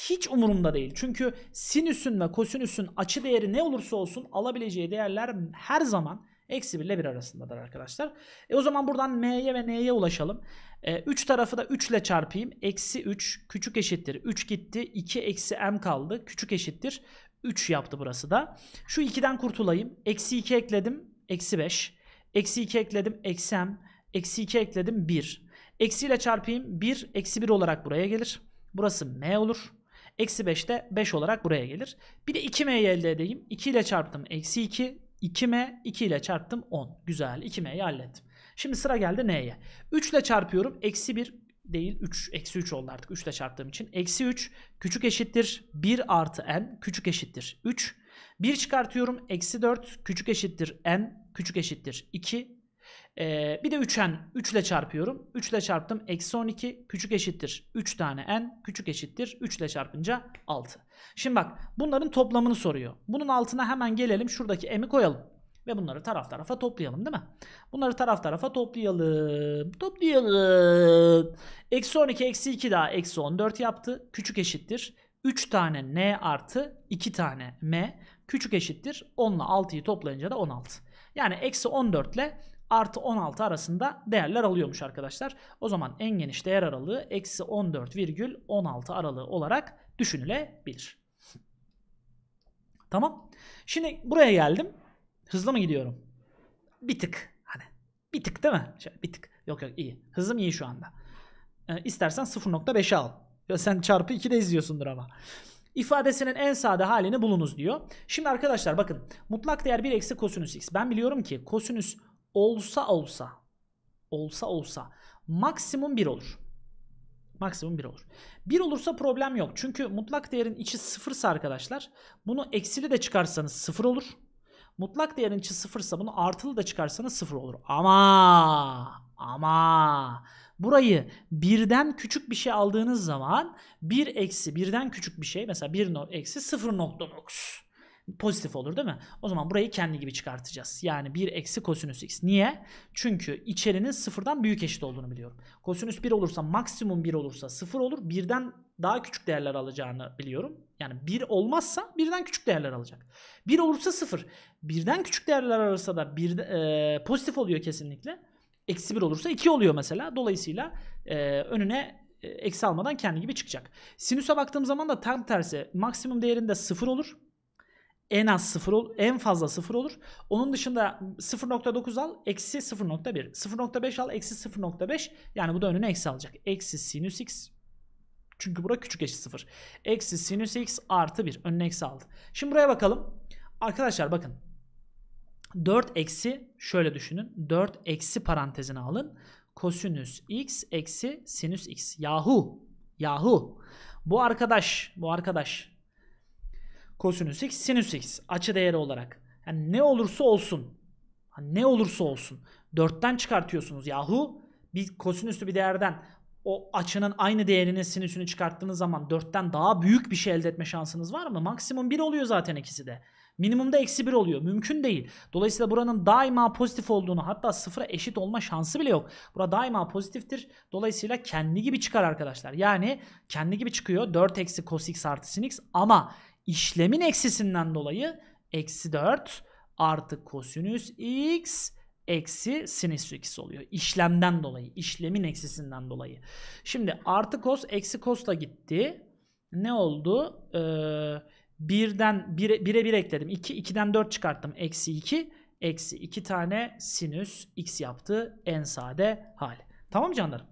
hiç umurumda değil. Çünkü sinüsün ve kosinüsün açı değeri ne olursa olsun alabileceği değerler her zaman eksi 1 ile 1 arasındadır arkadaşlar. E o zaman buradan m'ye ve n'ye ulaşalım. 3 e, tarafı da 3 ile çarpayım. Eksi 3 küçük eşittir. 3 gitti. 2 eksi m kaldı. Küçük eşittir. 3 yaptı burası da. Şu 2'den kurtulayım. Eksi 2 ekledim. Eksi 5. Eksi 2 ekledim. Eksi m. Eksi 2 ekledim. 1. Eksi ile çarpayım. 1 eksi 1 olarak buraya gelir. Burası m olur. Eksi 5 de 5 olarak buraya gelir. Bir de 2m'yi elde edeyim. 2 ile çarptım eksi 2. 2m 2 ile çarptım 10. Güzel 2m'yi hallettim. Şimdi sıra geldi n'ye. 3 ile çarpıyorum. Eksi 1 değil 3. Eksi 3 oldu artık 3 ile çarptığım için. Eksi 3 küçük eşittir 1 artı n küçük eşittir 3. 1 çıkartıyorum. Eksi 4 küçük eşittir n küçük eşittir 2. Ee, bir de 3n 3 ile çarpıyorum. 3 ile çarptım. Eksi 12 küçük eşittir. 3 tane n küçük eşittir. 3 ile çarpınca 6. Şimdi bak bunların toplamını soruyor. Bunun altına hemen gelelim. Şuradaki m'i koyalım. Ve bunları taraf tarafa toplayalım değil mi? Bunları taraf tarafa toplayalım. Toplayalım. Eksi 12 eksi 2 daha eksi 14 yaptı. Küçük eşittir. 3 tane n artı 2 tane m. Küçük eşittir. 10 ile 6'yı toplayınca da 16. Yani eksi 14 ile artı 16 arasında değerler alıyormuş arkadaşlar. O zaman en geniş değer aralığı eksi 14,16 aralığı olarak düşünülebilir. Tamam. Şimdi buraya geldim. Hızlı mı gidiyorum? Bir tık. Hani bir tık değil mi? Şöyle bir tık. Yok yok iyi. Hızım iyi şu anda. Ee, istersen 0.5'e al. Ya sen çarpı 2 de izliyorsundur ama. İfadesinin en sade halini bulunuz diyor. Şimdi arkadaşlar bakın mutlak değer 1 eksi kosinüs x. Ben biliyorum ki kosinüs olsa olsa olsa olsa maksimum 1 olur. Maksimum 1 olur. 1 olursa problem yok. Çünkü mutlak değerin içi sıfırsa arkadaşlar bunu eksili de çıkarsanız sıfır olur. Mutlak değerin içi sıfırsa bunu artılı da çıkarsanız sıfır olur. Ama ama burayı birden küçük bir şey aldığınız zaman 1 eksi birden küçük bir şey mesela 1 eksi 0.9 pozitif olur değil mi? O zaman burayı kendi gibi çıkartacağız. Yani 1 eksi kosinüs x. Niye? Çünkü içerinin sıfırdan büyük eşit olduğunu biliyorum. Kosinüs 1 olursa maksimum 1 olursa 0 olur. birden daha küçük değerler alacağını biliyorum. Yani 1 olmazsa birden küçük değerler alacak. 1 olursa 0. Birden küçük değerler arası da bir, e, pozitif oluyor kesinlikle. Eksi 1 olursa 2 oluyor mesela. Dolayısıyla e, önüne e, eksi almadan kendi gibi çıkacak. Sinüse baktığım zaman da tam tersi maksimum değerinde 0 olur en az 0 ol, en fazla 0 olur. Onun dışında 0.9 al eksi 0.1. 0.5 al eksi 0.5. Yani bu da önüne eksi alacak. Eksi sinüs x. Çünkü bura küçük eşit 0. Eksi sinüs x artı 1. Önüne eksi aldı. Şimdi buraya bakalım. Arkadaşlar bakın. 4 eksi şöyle düşünün. 4 eksi parantezine alın. Kosinüs x eksi sinüs x. Yahu. Yahu. Bu arkadaş. Bu arkadaş kosinüs x sinüs x açı değeri olarak. Yani ne olursa olsun. ne olursa olsun. 4'ten çıkartıyorsunuz yahu. Bir kosinüsü bir değerden o açının aynı değerinin sinüsünü çıkarttığınız zaman 4'ten daha büyük bir şey elde etme şansınız var mı? Maksimum 1 oluyor zaten ikisi de. Minimumda eksi 1 oluyor. Mümkün değil. Dolayısıyla buranın daima pozitif olduğunu hatta sıfıra eşit olma şansı bile yok. Bura daima pozitiftir. Dolayısıyla kendi gibi çıkar arkadaşlar. Yani kendi gibi çıkıyor. 4 eksi cos x artı sin x ama işlemin eksisinden dolayı eksi 4 artı kosinüs x eksi sinüs x oluyor. İşlemden dolayı, işlemin eksisinden dolayı. Şimdi artı kos eksi kosla gitti. Ne oldu? Ee, birden bire, bire bir ekledim. 2 iki, 2'den 4 çıkarttım. Eksi 2 eksi 2 tane sinüs x yaptı en sade hali. Tamam mı canlarım?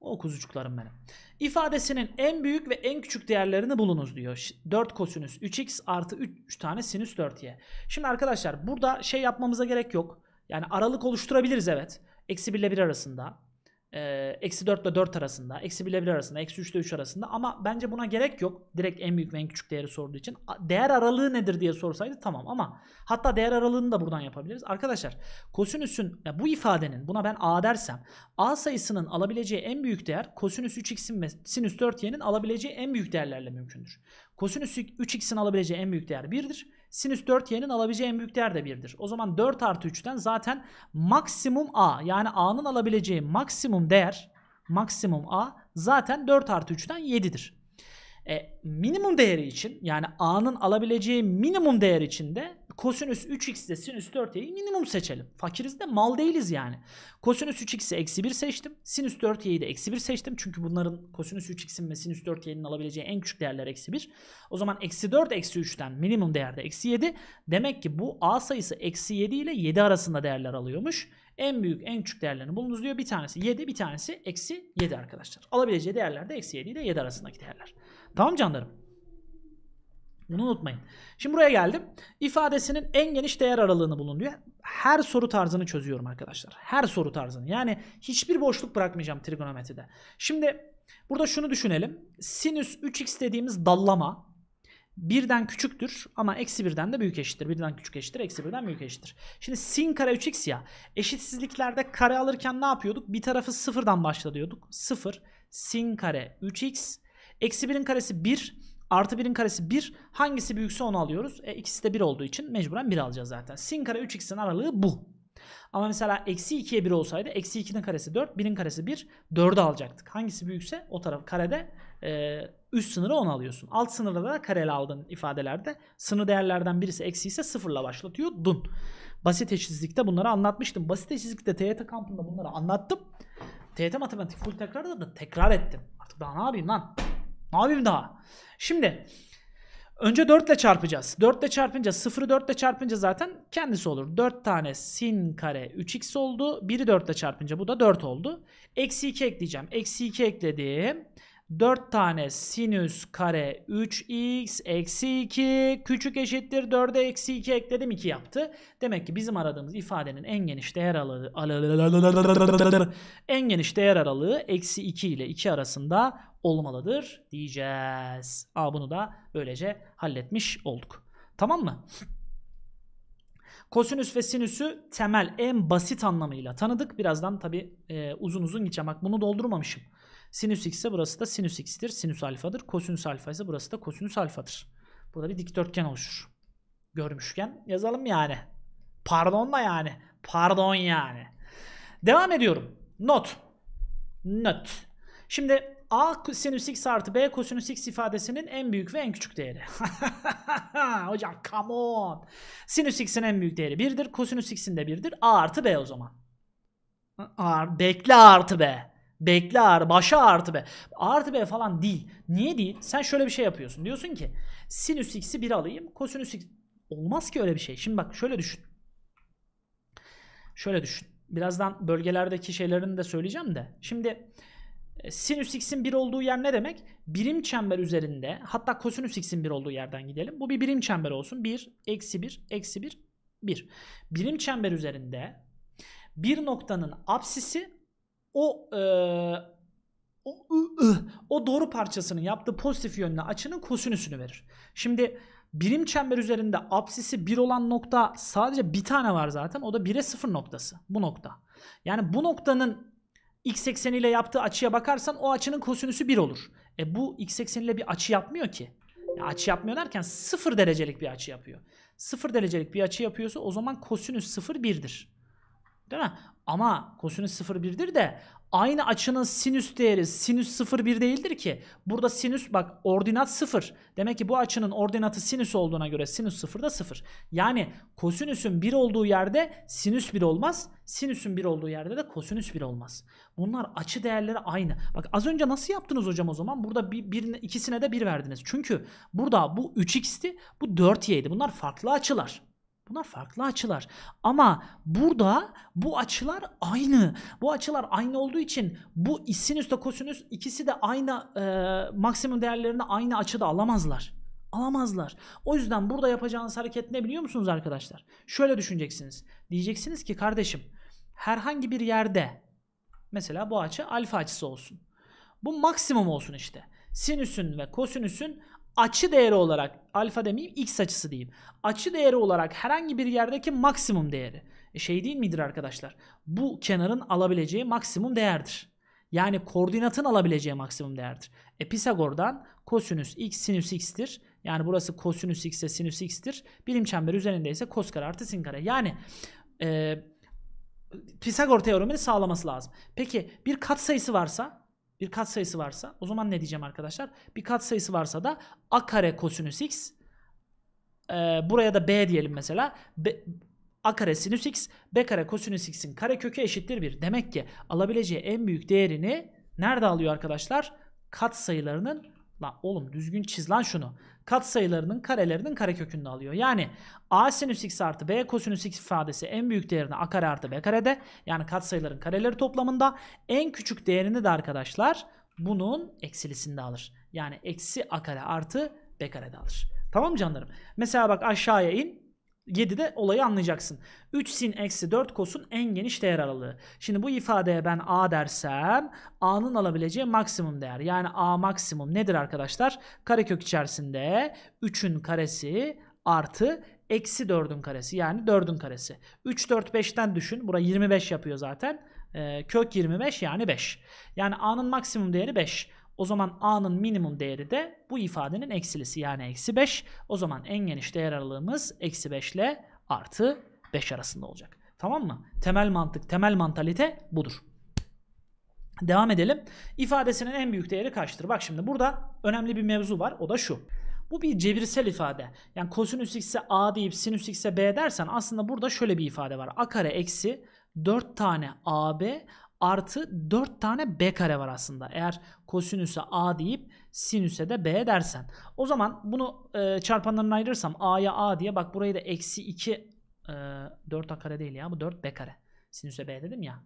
O kuzucuklarım benim. İfadesinin en büyük ve en küçük değerlerini bulunuz diyor. 4 kosinüs 3x artı 3, tane sinüs 4y. Şimdi arkadaşlar burada şey yapmamıza gerek yok. Yani aralık oluşturabiliriz evet. Eksi 1 ile 1 arasında. Ee, eksi 4 ile 4 arasında, eksi 1 ile 1 arasında, eksi 3 ile 3 arasında ama bence buna gerek yok. Direkt en büyük ve en küçük değeri sorduğu için. Değer aralığı nedir diye sorsaydı tamam ama hatta değer aralığını da buradan yapabiliriz. Arkadaşlar kosinüsün ya bu ifadenin buna ben a dersem a sayısının alabileceği en büyük değer kosinüs 3x'in ve sinüs 4y'nin alabileceği en büyük değerlerle mümkündür. Kosinüs 3x'in alabileceği en büyük değer 1'dir. Sinüs 4y'nin alabileceği en büyük değer de 1'dir. O zaman 4 artı 3'ten zaten maksimum a yani a'nın alabileceği maksimum değer maksimum a zaten 4 artı 3'ten 7'dir. E, minimum değeri için yani a'nın alabileceği minimum değer için de kosinüs 3x ile sinüs 4y'yi minimum seçelim. Fakiriz de mal değiliz yani. Kosinüs 3x'i eksi 1 seçtim. Sinüs 4y'yi de eksi 1 seçtim. Çünkü bunların kosinüs 3x'in ve sinüs 4y'nin alabileceği en küçük değerler eksi 1. O zaman eksi 4 eksi 3'ten minimum değerde eksi 7. Demek ki bu a sayısı eksi 7 ile 7 arasında değerler alıyormuş. En büyük en küçük değerlerini bulunuz diyor. Bir tanesi 7 bir tanesi eksi 7 arkadaşlar. Alabileceği değerler de eksi 7 ile 7 arasındaki değerler. Tamam canlarım. Bunu unutmayın. Şimdi buraya geldim. İfadesinin en geniş değer aralığını bulun diyor. Her soru tarzını çözüyorum arkadaşlar. Her soru tarzını. Yani hiçbir boşluk bırakmayacağım trigonometride. Şimdi burada şunu düşünelim. Sinüs 3x dediğimiz dallama birden küçüktür ama eksi birden de büyük eşittir. Birden küçük eşittir, eksi birden büyük eşittir. Şimdi sin kare 3x ya. Eşitsizliklerde kare alırken ne yapıyorduk? Bir tarafı sıfırdan başla Sıfır sin kare 3x. Eksi birin karesi 1. Artı 1'in karesi 1. Hangisi büyükse onu alıyoruz. E, ikisi de 1 olduğu için mecburen 1 alacağız zaten. Sin kare 3x'in aralığı bu. Ama mesela eksi 2'ye 1 olsaydı eksi 2'nin karesi 4, 1'in karesi 1, 4'ü alacaktık. Hangisi büyükse o taraf karede e, üst sınırı 10 alıyorsun. Alt sınırda da kareli aldığın ifadelerde sınır değerlerden birisi eksi ise sıfırla başlatıyordun. Basit eşitsizlikte bunları anlatmıştım. Basit eşitsizlikte TYT kampında bunları anlattım. TYT matematik full tekrarda da tekrar ettim. Artık daha ne yapayım lan? Abim daha? Şimdi önce 4 ile çarpacağız. 4 ile çarpınca 0'ı 4 ile çarpınca zaten kendisi olur. 4 tane sin kare 3x oldu. 1'i 4 ile çarpınca bu da 4 oldu. Eksi 2 ekleyeceğim. Eksi 2 ekledim. 4 tane sinüs kare 3x eksi 2 küçük eşittir 4'e eksi 2 ekledim 2 yaptı. Demek ki bizim aradığımız ifadenin en geniş değer aralığı en geniş değer aralığı eksi 2 ile 2 arasında olmalıdır diyeceğiz. Aa, bunu da böylece halletmiş olduk. Tamam mı? Kosinüs ve sinüsü temel en basit anlamıyla tanıdık. Birazdan tabi e, uzun uzun gideceğim. Bak bunu doldurmamışım. Sinüs x ise burası da sinüs x'tir. Sinüs alfadır. Kosinüs alfa ise burası da kosinüs alfadır. Burada bir dikdörtgen oluşur. Görmüşken yazalım yani. Pardon da yani. Pardon yani. Devam ediyorum. Not. Not. Şimdi a sinüs x artı b kosinüs x ifadesinin en büyük ve en küçük değeri. Hocam come on. Sinüs x'in en büyük değeri 1'dir. Kosinüs x'in de 1'dir. a artı b o zaman. A, bekle artı b. Bekle artı başa artı b. Artı b falan değil. Niye değil? Sen şöyle bir şey yapıyorsun. Diyorsun ki sinüs x'i 1 alayım. Kosinüs x olmaz ki öyle bir şey. Şimdi bak şöyle düşün. Şöyle düşün. Birazdan bölgelerdeki şeylerini de söyleyeceğim de. Şimdi e, sinüs x'in 1 olduğu yer ne demek? Birim çember üzerinde hatta kosinüs x'in 1 olduğu yerden gidelim. Bu bir birim çember olsun. 1, eksi 1, eksi 1, 1. Birim çember üzerinde bir noktanın apsisi o e, o, ı, ı, o doğru parçasının yaptığı pozitif yönlü açının kosinüsünü verir. Şimdi birim çember üzerinde absisi 1 olan nokta sadece bir tane var zaten. O da 1'e 0 noktası. Bu nokta. Yani bu noktanın x ekseniyle yaptığı açıya bakarsan o açının kosinüsü 1 olur. E bu x ekseniyle bir açı yapmıyor ki. Ya açı yapmıyor derken 0 derecelik bir açı yapıyor. 0 derecelik bir açı yapıyorsa o zaman kosinüs 0 1'dir. Değil mi? Ama kosinüs 0,1'dir de aynı açının sinüs değeri sinüs 0,1 değildir ki. Burada sinüs bak ordinat 0. Demek ki bu açının ordinatı sinüs olduğuna göre sinüs 0 da 0. Yani kosinüsün 1 olduğu yerde sinüs 1 olmaz. Sinüsün 1 olduğu yerde de kosinüs 1 olmaz. Bunlar açı değerleri aynı. Bak az önce nasıl yaptınız hocam o zaman? Burada bir, birine, ikisine de 1 verdiniz. Çünkü burada bu 3x'ti bu 4y'ydi. Bunlar farklı açılar. Buna farklı açılar. Ama burada bu açılar aynı. Bu açılar aynı olduğu için bu sinüs de kosinüs ikisi de aynı e, maksimum değerlerini aynı açıda alamazlar. Alamazlar. O yüzden burada yapacağınız hareket ne biliyor musunuz arkadaşlar? Şöyle düşüneceksiniz. Diyeceksiniz ki kardeşim herhangi bir yerde mesela bu açı alfa açısı olsun. Bu maksimum olsun işte. Sinüsün ve kosinüsün açı değeri olarak alfa demeyeyim x açısı diyeyim. Açı değeri olarak herhangi bir yerdeki maksimum değeri. E şey değil midir arkadaşlar? Bu kenarın alabileceği maksimum değerdir. Yani koordinatın alabileceği maksimum değerdir. E Pisagor'dan kosinüs x sinüs x'tir. Yani burası kosinüs x ise sinüs x'tir. Birim çember üzerinde ise kos kare artı sin kare. Yani e, Pisagor teoremini sağlaması lazım. Peki bir kat sayısı varsa bir kat sayısı varsa o zaman ne diyeceğim arkadaşlar? Bir kat sayısı varsa da a kare kosinüs x e, buraya da b diyelim mesela. B, a kare sinüs x b kare kosinüs x'in kare kökü eşittir 1. Demek ki alabileceği en büyük değerini nerede alıyor arkadaşlar? Kat sayılarının Lan oğlum düzgün çiz lan şunu. Kat sayılarının karelerinin karekökünü alıyor. Yani a sinüs x artı b kosinüs x ifadesi en büyük değerini a kare artı b karede yani kat sayıların kareleri toplamında en küçük değerini de arkadaşlar bunun eksilisinde alır. Yani eksi a kare artı b karede alır. Tamam mı canlarım? Mesela bak aşağıya in. 7'de olayı anlayacaksın. 3 sin eksi 4 kosun en geniş değer aralığı. Şimdi bu ifadeye ben a dersem a'nın alabileceği maksimum değer. Yani a maksimum nedir arkadaşlar? Karekök içerisinde 3'ün karesi artı eksi 4'ün karesi yani 4'ün karesi. 3, 4, 5'ten düşün. Bura 25 yapıyor zaten. Ee, kök 25 yani 5. Yani a'nın maksimum değeri 5. O zaman A'nın minimum değeri de bu ifadenin eksilisi yani eksi 5. O zaman en geniş değer aralığımız eksi 5 ile artı 5 arasında olacak. Tamam mı? Temel mantık, temel mantalite budur. Devam edelim. İfadesinin en büyük değeri kaçtır? Bak şimdi burada önemli bir mevzu var. O da şu. Bu bir cebirsel ifade. Yani kosinüs x'e a deyip sinüs x'e b dersen aslında burada şöyle bir ifade var. a kare eksi 4 tane ab artı 4 tane b kare var aslında. Eğer kosinüse a deyip sinüse de b dersen. O zaman bunu e, çarpanlarına ayırırsam a'ya a diye bak burayı da eksi 2 e, 4a kare değil ya bu 4b kare. Sinüse b dedim ya.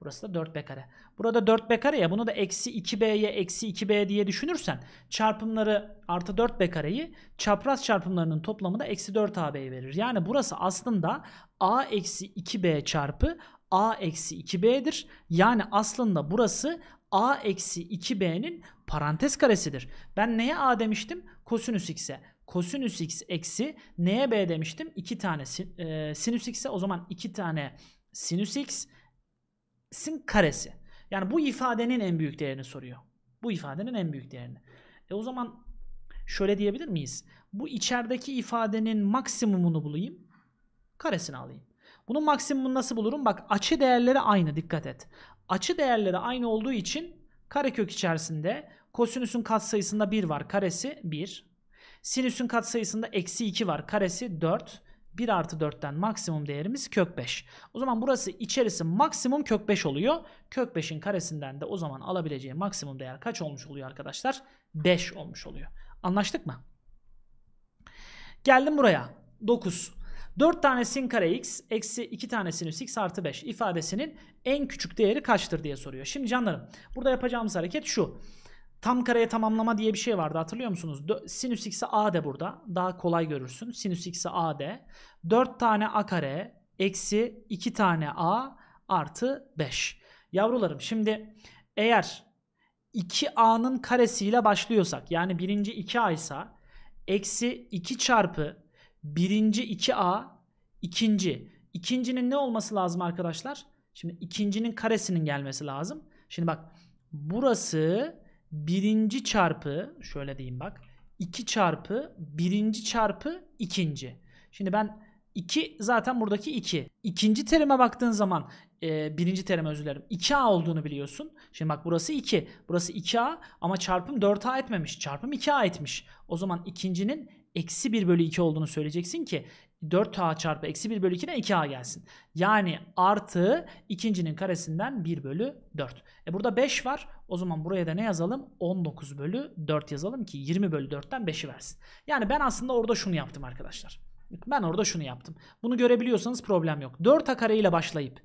Burası da 4b kare. Burada 4b kare ya bunu da eksi 2b'ye eksi 2b diye düşünürsen çarpımları artı 4b kareyi çapraz çarpımlarının toplamı da eksi 4ab'yi verir. Yani burası aslında a eksi 2b çarpı A eksi 2B'dir. Yani aslında burası A eksi 2B'nin parantez karesidir. Ben neye A demiştim? Kosinüs X'e. Kosinüs X eksi neye B demiştim? 2 tane e, sinüs X'e o zaman 2 tane sinüs X'in karesi. Yani bu ifadenin en büyük değerini soruyor. Bu ifadenin en büyük değerini. E o zaman şöyle diyebilir miyiz? Bu içerideki ifadenin maksimumunu bulayım, karesini alayım. Bunun maksimumunu nasıl bulurum? Bak açı değerleri aynı dikkat et. Açı değerleri aynı olduğu için karekök içerisinde kosinüsün katsayısında 1 var karesi 1. Sinüsün katsayısında eksi 2 var karesi 4. 1 artı 4'ten maksimum değerimiz kök 5. O zaman burası içerisi maksimum kök 5 oluyor. Kök 5'in karesinden de o zaman alabileceği maksimum değer kaç olmuş oluyor arkadaşlar? 5 olmuş oluyor. Anlaştık mı? Geldim buraya. 9. 4 tane sin kare x eksi 2 tane sinüs x artı 5 ifadesinin en küçük değeri kaçtır diye soruyor. Şimdi canlarım burada yapacağımız hareket şu. Tam kareye tamamlama diye bir şey vardı hatırlıyor musunuz? Dö sinüs x'e a de burada. Daha kolay görürsün. Sinüs x'e a de. 4 tane a kare eksi 2 tane a artı 5. Yavrularım şimdi eğer 2a'nın karesiyle başlıyorsak yani birinci 2a ise eksi 2 çarpı Birinci 2A, ikinci. ikincinin ne olması lazım arkadaşlar? Şimdi ikincinin karesinin gelmesi lazım. Şimdi bak burası birinci çarpı şöyle diyeyim bak. 2 çarpı birinci çarpı ikinci. Şimdi ben 2 zaten buradaki 2. ikinci terime baktığın zaman e, birinci terim özür dilerim. 2A olduğunu biliyorsun. Şimdi bak burası 2. Burası 2A ama çarpım 4A etmemiş. Çarpım 2A etmiş. O zaman ikincinin eksi 1 bölü 2 olduğunu söyleyeceksin ki 4a çarpı eksi 1 bölü 2'den 2a gelsin. Yani artı ikincinin karesinden 1 bölü 4. E burada 5 var. O zaman buraya da ne yazalım? 19 bölü 4 yazalım ki 20 bölü 4'ten 5'i versin. Yani ben aslında orada şunu yaptım arkadaşlar. Ben orada şunu yaptım. Bunu görebiliyorsanız problem yok. 4a kare ile başlayıp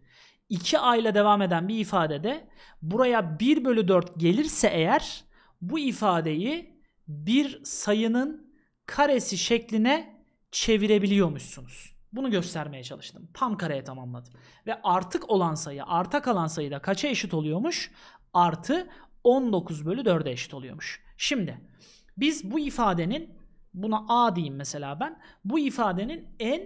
2a ile devam eden bir ifadede buraya 1 bölü 4 gelirse eğer bu ifadeyi bir sayının karesi şekline çevirebiliyormuşsunuz. Bunu göstermeye çalıştım. Tam kareye tamamladım. Ve artık olan sayı, arta kalan sayı da kaça eşit oluyormuş? Artı 19 bölü 4'e eşit oluyormuş. Şimdi biz bu ifadenin, buna A diyeyim mesela ben, bu ifadenin en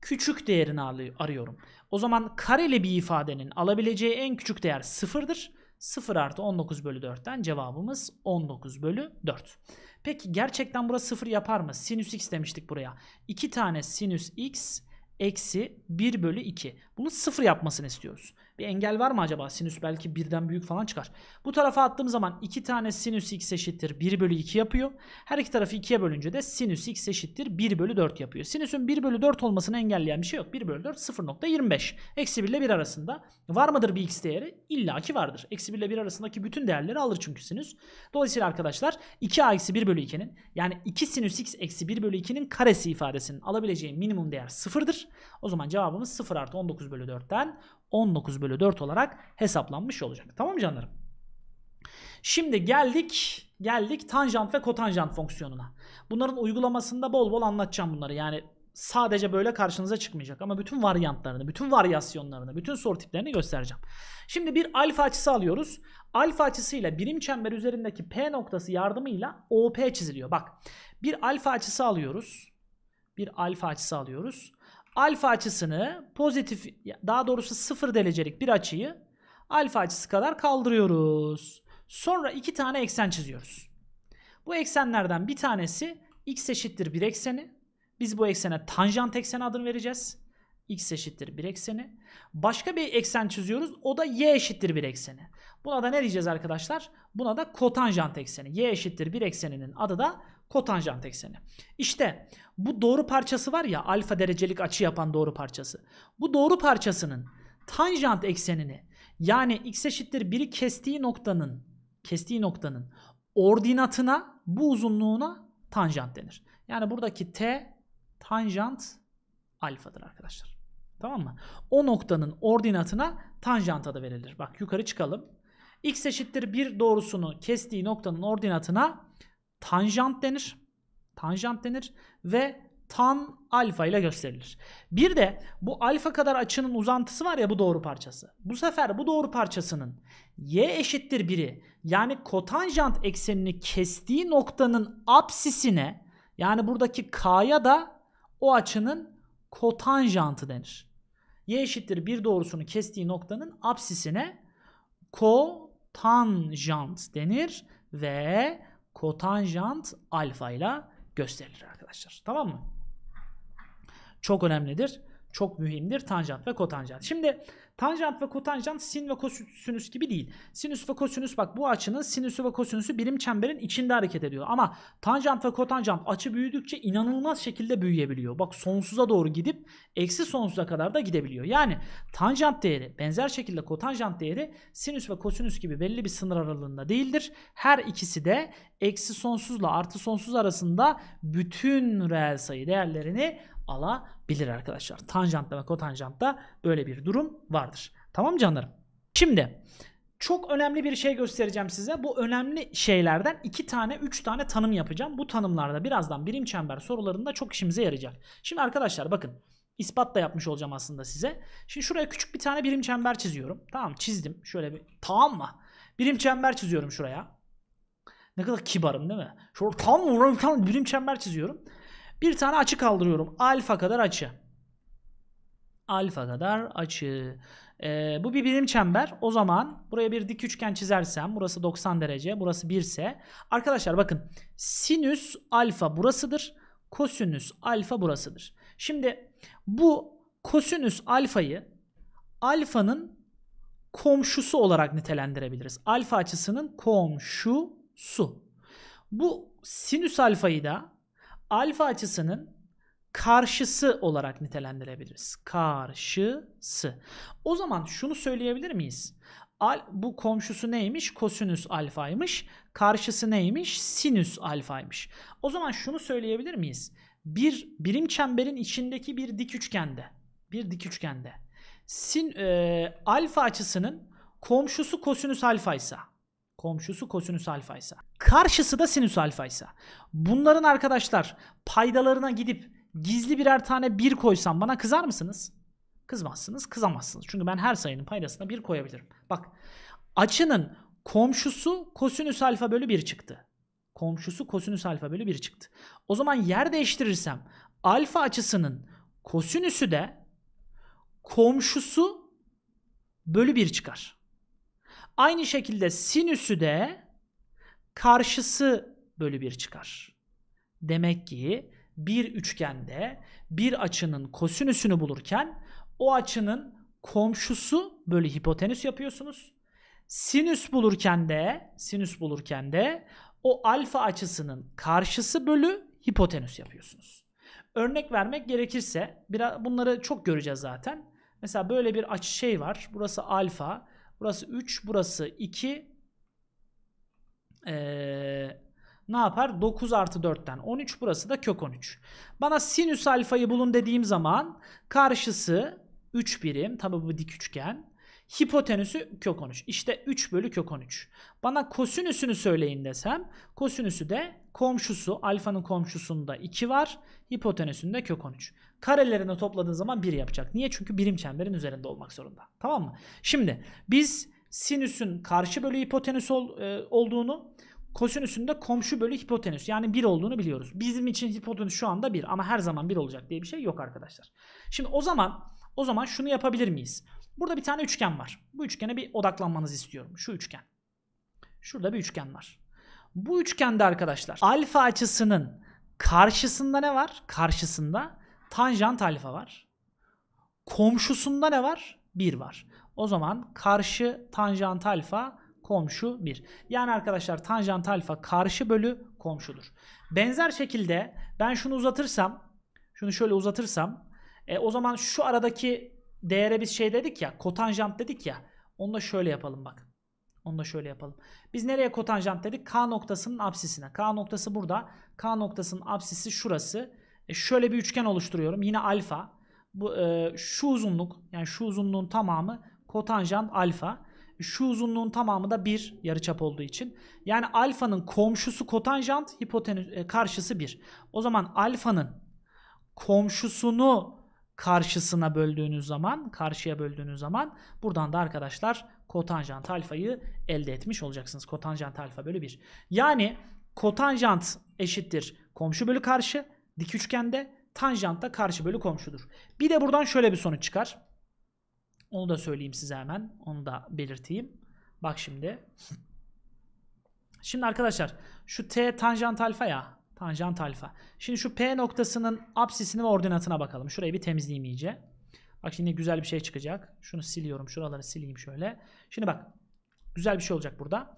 küçük değerini arıyorum. O zaman kareli bir ifadenin alabileceği en küçük değer sıfırdır. 0 artı 19 bölü 4'ten cevabımız 19 bölü 4. Peki gerçekten burası sıfır yapar mı? Sinüs x demiştik buraya. 2 tane sinüs x eksi 1 bölü 2. Bunu sıfır yapmasını istiyoruz. Bir engel var mı acaba? Sinüs belki birden büyük falan çıkar. Bu tarafa attığım zaman 2 tane sinüs x eşittir 1 bölü 2 yapıyor. Her iki tarafı 2'ye bölünce de sinüs x eşittir 1 bölü 4 yapıyor. Sinüsün 1 bölü 4 olmasını engelleyen bir şey yok. 1 bölü 4 0.25. Eksi 1 ile 1 arasında. Var mıdır bir x değeri? İlla ki vardır. Eksi 1 ile 1 arasındaki bütün değerleri alır çünkü sinüs. Dolayısıyla arkadaşlar 2a eksi 1 bölü 2'nin yani 2 sinüs x eksi 1 bölü 2'nin karesi ifadesinin alabileceği minimum değer 0'dır. O zaman cevabımız 0 artı 19 bölü 4'ten 19 bölü bölü 4 olarak hesaplanmış olacak. Tamam mı canlarım? Şimdi geldik geldik tanjant ve kotanjant fonksiyonuna. Bunların uygulamasında bol bol anlatacağım bunları. Yani sadece böyle karşınıza çıkmayacak ama bütün varyantlarını, bütün varyasyonlarını, bütün soru tiplerini göstereceğim. Şimdi bir alfa açısı alıyoruz. Alfa açısıyla birim çember üzerindeki P noktası yardımıyla OP çiziliyor. Bak bir alfa açısı alıyoruz. Bir alfa açısı alıyoruz alfa açısını pozitif daha doğrusu sıfır derecelik bir açıyı alfa açısı kadar kaldırıyoruz. Sonra iki tane eksen çiziyoruz. Bu eksenlerden bir tanesi x eşittir 1 ekseni. Biz bu eksene tanjant ekseni adını vereceğiz x eşittir 1 ekseni. Başka bir eksen çiziyoruz. O da y eşittir 1 ekseni. Buna da ne diyeceğiz arkadaşlar? Buna da kotanjant ekseni. Y eşittir 1 ekseninin adı da kotanjant ekseni. İşte bu doğru parçası var ya alfa derecelik açı yapan doğru parçası. Bu doğru parçasının tanjant eksenini yani x eşittir 1'i kestiği noktanın kestiği noktanın ordinatına bu uzunluğuna tanjant denir. Yani buradaki t tanjant alfadır arkadaşlar. Tamam mı? O noktanın ordinatına tanjant adı verilir. Bak yukarı çıkalım. X eşittir 1 doğrusunu kestiği noktanın ordinatına tanjant denir. Tanjant denir ve tan alfa ile gösterilir. Bir de bu alfa kadar açının uzantısı var ya bu doğru parçası. Bu sefer bu doğru parçasının y eşittir 1'i yani kotanjant eksenini kestiği noktanın apsisine yani buradaki k'ya da o açının kotanjantı denir. Y eşittir bir doğrusunu kestiği noktanın apsisine kotanjant denir ve kotanjant alfa ile gösterilir arkadaşlar. Tamam mı? Çok önemlidir. Çok mühimdir tanjant ve kotanjant. Şimdi Tanjant ve kotanjant sin ve kosinüs gibi değil. Sinüs ve kosinüs bak bu açının sinüsü ve kosinüsü birim çemberin içinde hareket ediyor. Ama tanjant ve kotanjant açı büyüdükçe inanılmaz şekilde büyüyebiliyor. Bak sonsuza doğru gidip eksi sonsuza kadar da gidebiliyor. Yani tanjant değeri benzer şekilde kotanjant değeri sinüs ve kosinüs gibi belli bir sınır aralığında değildir. Her ikisi de eksi sonsuzla artı sonsuz arasında bütün reel sayı değerlerini alabilir arkadaşlar. Tanjant ve kotanjantta böyle bir durum vardır. Tamam canlarım? Şimdi çok önemli bir şey göstereceğim size. Bu önemli şeylerden iki tane, üç tane tanım yapacağım. Bu tanımlarda birazdan birim çember sorularında çok işimize yarayacak. Şimdi arkadaşlar bakın ispat da yapmış olacağım aslında size. Şimdi şuraya küçük bir tane birim çember çiziyorum. Tamam çizdim. Şöyle bir tamam mı? Birim çember çiziyorum şuraya. Ne kadar kibarım değil mi? Şurada tam mı? bir birim çember çiziyorum. Bir tane açı kaldırıyorum. Alfa kadar açı. Alfa kadar açı. Ee, bu bir birim çember. O zaman buraya bir dik üçgen çizersem burası 90 derece burası 1 ise arkadaşlar bakın sinüs alfa burasıdır. Kosinüs alfa burasıdır. Şimdi bu kosinüs alfayı alfanın komşusu olarak nitelendirebiliriz. Alfa açısının komşusu. Bu sinüs alfayı da alfa açısının karşısı olarak nitelendirebiliriz. Karşısı. O zaman şunu söyleyebilir miyiz? Al, bu komşusu neymiş? Kosinüs alfaymış. Karşısı neymiş? Sinüs alfaymış. O zaman şunu söyleyebilir miyiz? Bir birim çemberin içindeki bir dik üçgende. Bir dik üçgende. Sin, e, alfa açısının komşusu kosinüs alfaysa Komşusu kosinüs alfa ise. Karşısı da sinüs alfa ise. Bunların arkadaşlar paydalarına gidip gizli birer tane bir koysam bana kızar mısınız? Kızmazsınız, kızamazsınız. Çünkü ben her sayının paydasına bir koyabilirim. Bak açının komşusu kosinüs alfa bölü 1 çıktı. Komşusu kosinüs alfa bölü 1 çıktı. O zaman yer değiştirirsem alfa açısının kosinüsü de komşusu bölü 1 çıkar. Aynı şekilde sinüsü de karşısı bölü bir çıkar. Demek ki bir üçgende bir açının kosinüsünü bulurken o açının komşusu bölü hipotenüs yapıyorsunuz. Sinüs bulurken de sinüs bulurken de o alfa açısının karşısı bölü hipotenüs yapıyorsunuz. Örnek vermek gerekirse biraz bunları çok göreceğiz zaten. Mesela böyle bir açı şey var. Burası alfa. Burası 3, burası 2. Ee, ne yapar? 9 artı 4'ten 13 burası da kök 13. Bana sinüs alfayı bulun dediğim zaman karşısı 3 birim. Tabi bu dik üçgen. Hipotenüsü kök 13. İşte 3 bölü kök 13. Bana kosinüsünü söyleyin desem kosinüsü de komşusu alfanın komşusunda 2 var. Hipotenüsünde kök 13. Karelerini topladığın zaman 1 yapacak. Niye? Çünkü birim çemberin üzerinde olmak zorunda. Tamam mı? Şimdi biz sinüsün karşı bölü hipotenüs ol, e, olduğunu, kosinüsün de komşu bölü hipotenüs yani 1 olduğunu biliyoruz. Bizim için hipotenüs şu anda 1 ama her zaman 1 olacak diye bir şey yok arkadaşlar. Şimdi o zaman o zaman şunu yapabilir miyiz? Burada bir tane üçgen var. Bu üçgene bir odaklanmanızı istiyorum. Şu üçgen. Şurada bir üçgen var. Bu üçgende arkadaşlar alfa açısının karşısında ne var? Karşısında tanjant alfa var. Komşusunda ne var? 1 var. O zaman karşı tanjant alfa komşu 1. Yani arkadaşlar tanjant alfa karşı bölü komşudur. Benzer şekilde ben şunu uzatırsam, şunu şöyle uzatırsam e, o zaman şu aradaki değere biz şey dedik ya, kotanjant dedik ya. Onu da şöyle yapalım bak. Onu da şöyle yapalım. Biz nereye kotanjant dedik? K noktasının absisine. K noktası burada. K noktasının absisi şurası. E, şöyle bir üçgen oluşturuyorum. Yine alfa. Bu, e, şu uzunluk yani şu uzunluğun tamamı kotanjant alfa. Şu uzunluğun tamamı da 1 yarıçap olduğu için. Yani alfanın komşusu kotanjant, hipotenüs e, karşısı 1. O zaman alfanın komşusunu karşısına böldüğünüz zaman, karşıya böldüğünüz zaman buradan da arkadaşlar kotanjant alfayı elde etmiş olacaksınız. Kotanjant alfa bölü 1. Yani kotanjant eşittir komşu bölü karşı dik üçgende tanjantta karşı bölü komşudur. Bir de buradan şöyle bir sonuç çıkar. Onu da söyleyeyim size hemen. Onu da belirteyim. Bak şimdi. Şimdi arkadaşlar şu t tanjant alfa ya. Tanjant alfa. Şimdi şu p noktasının absisini ve ordinatına bakalım. Şurayı bir temizleyeyim iyice. Bak şimdi güzel bir şey çıkacak. Şunu siliyorum. Şuraları sileyim şöyle. Şimdi bak. Güzel bir şey olacak burada.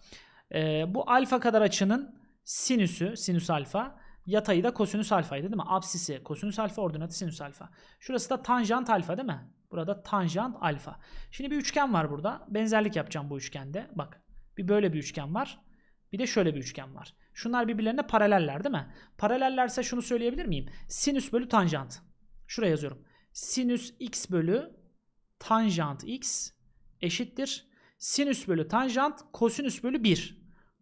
Ee, bu alfa kadar açının sinüsü, sinüs alfa Yatayı da kosinüs alfaydı değil mi? Absis'i, kosinüs alfa, ordinatı sinüs alfa. Şurası da tanjant alfa değil mi? Burada tanjant alfa. Şimdi bir üçgen var burada. Benzerlik yapacağım bu üçgende. Bak bir böyle bir üçgen var. Bir de şöyle bir üçgen var. Şunlar birbirlerine paraleller değil mi? Paralellerse şunu söyleyebilir miyim? Sinüs bölü tanjant. Şuraya yazıyorum. Sinüs x bölü tanjant x eşittir. Sinüs bölü tanjant kosinüs bölü 1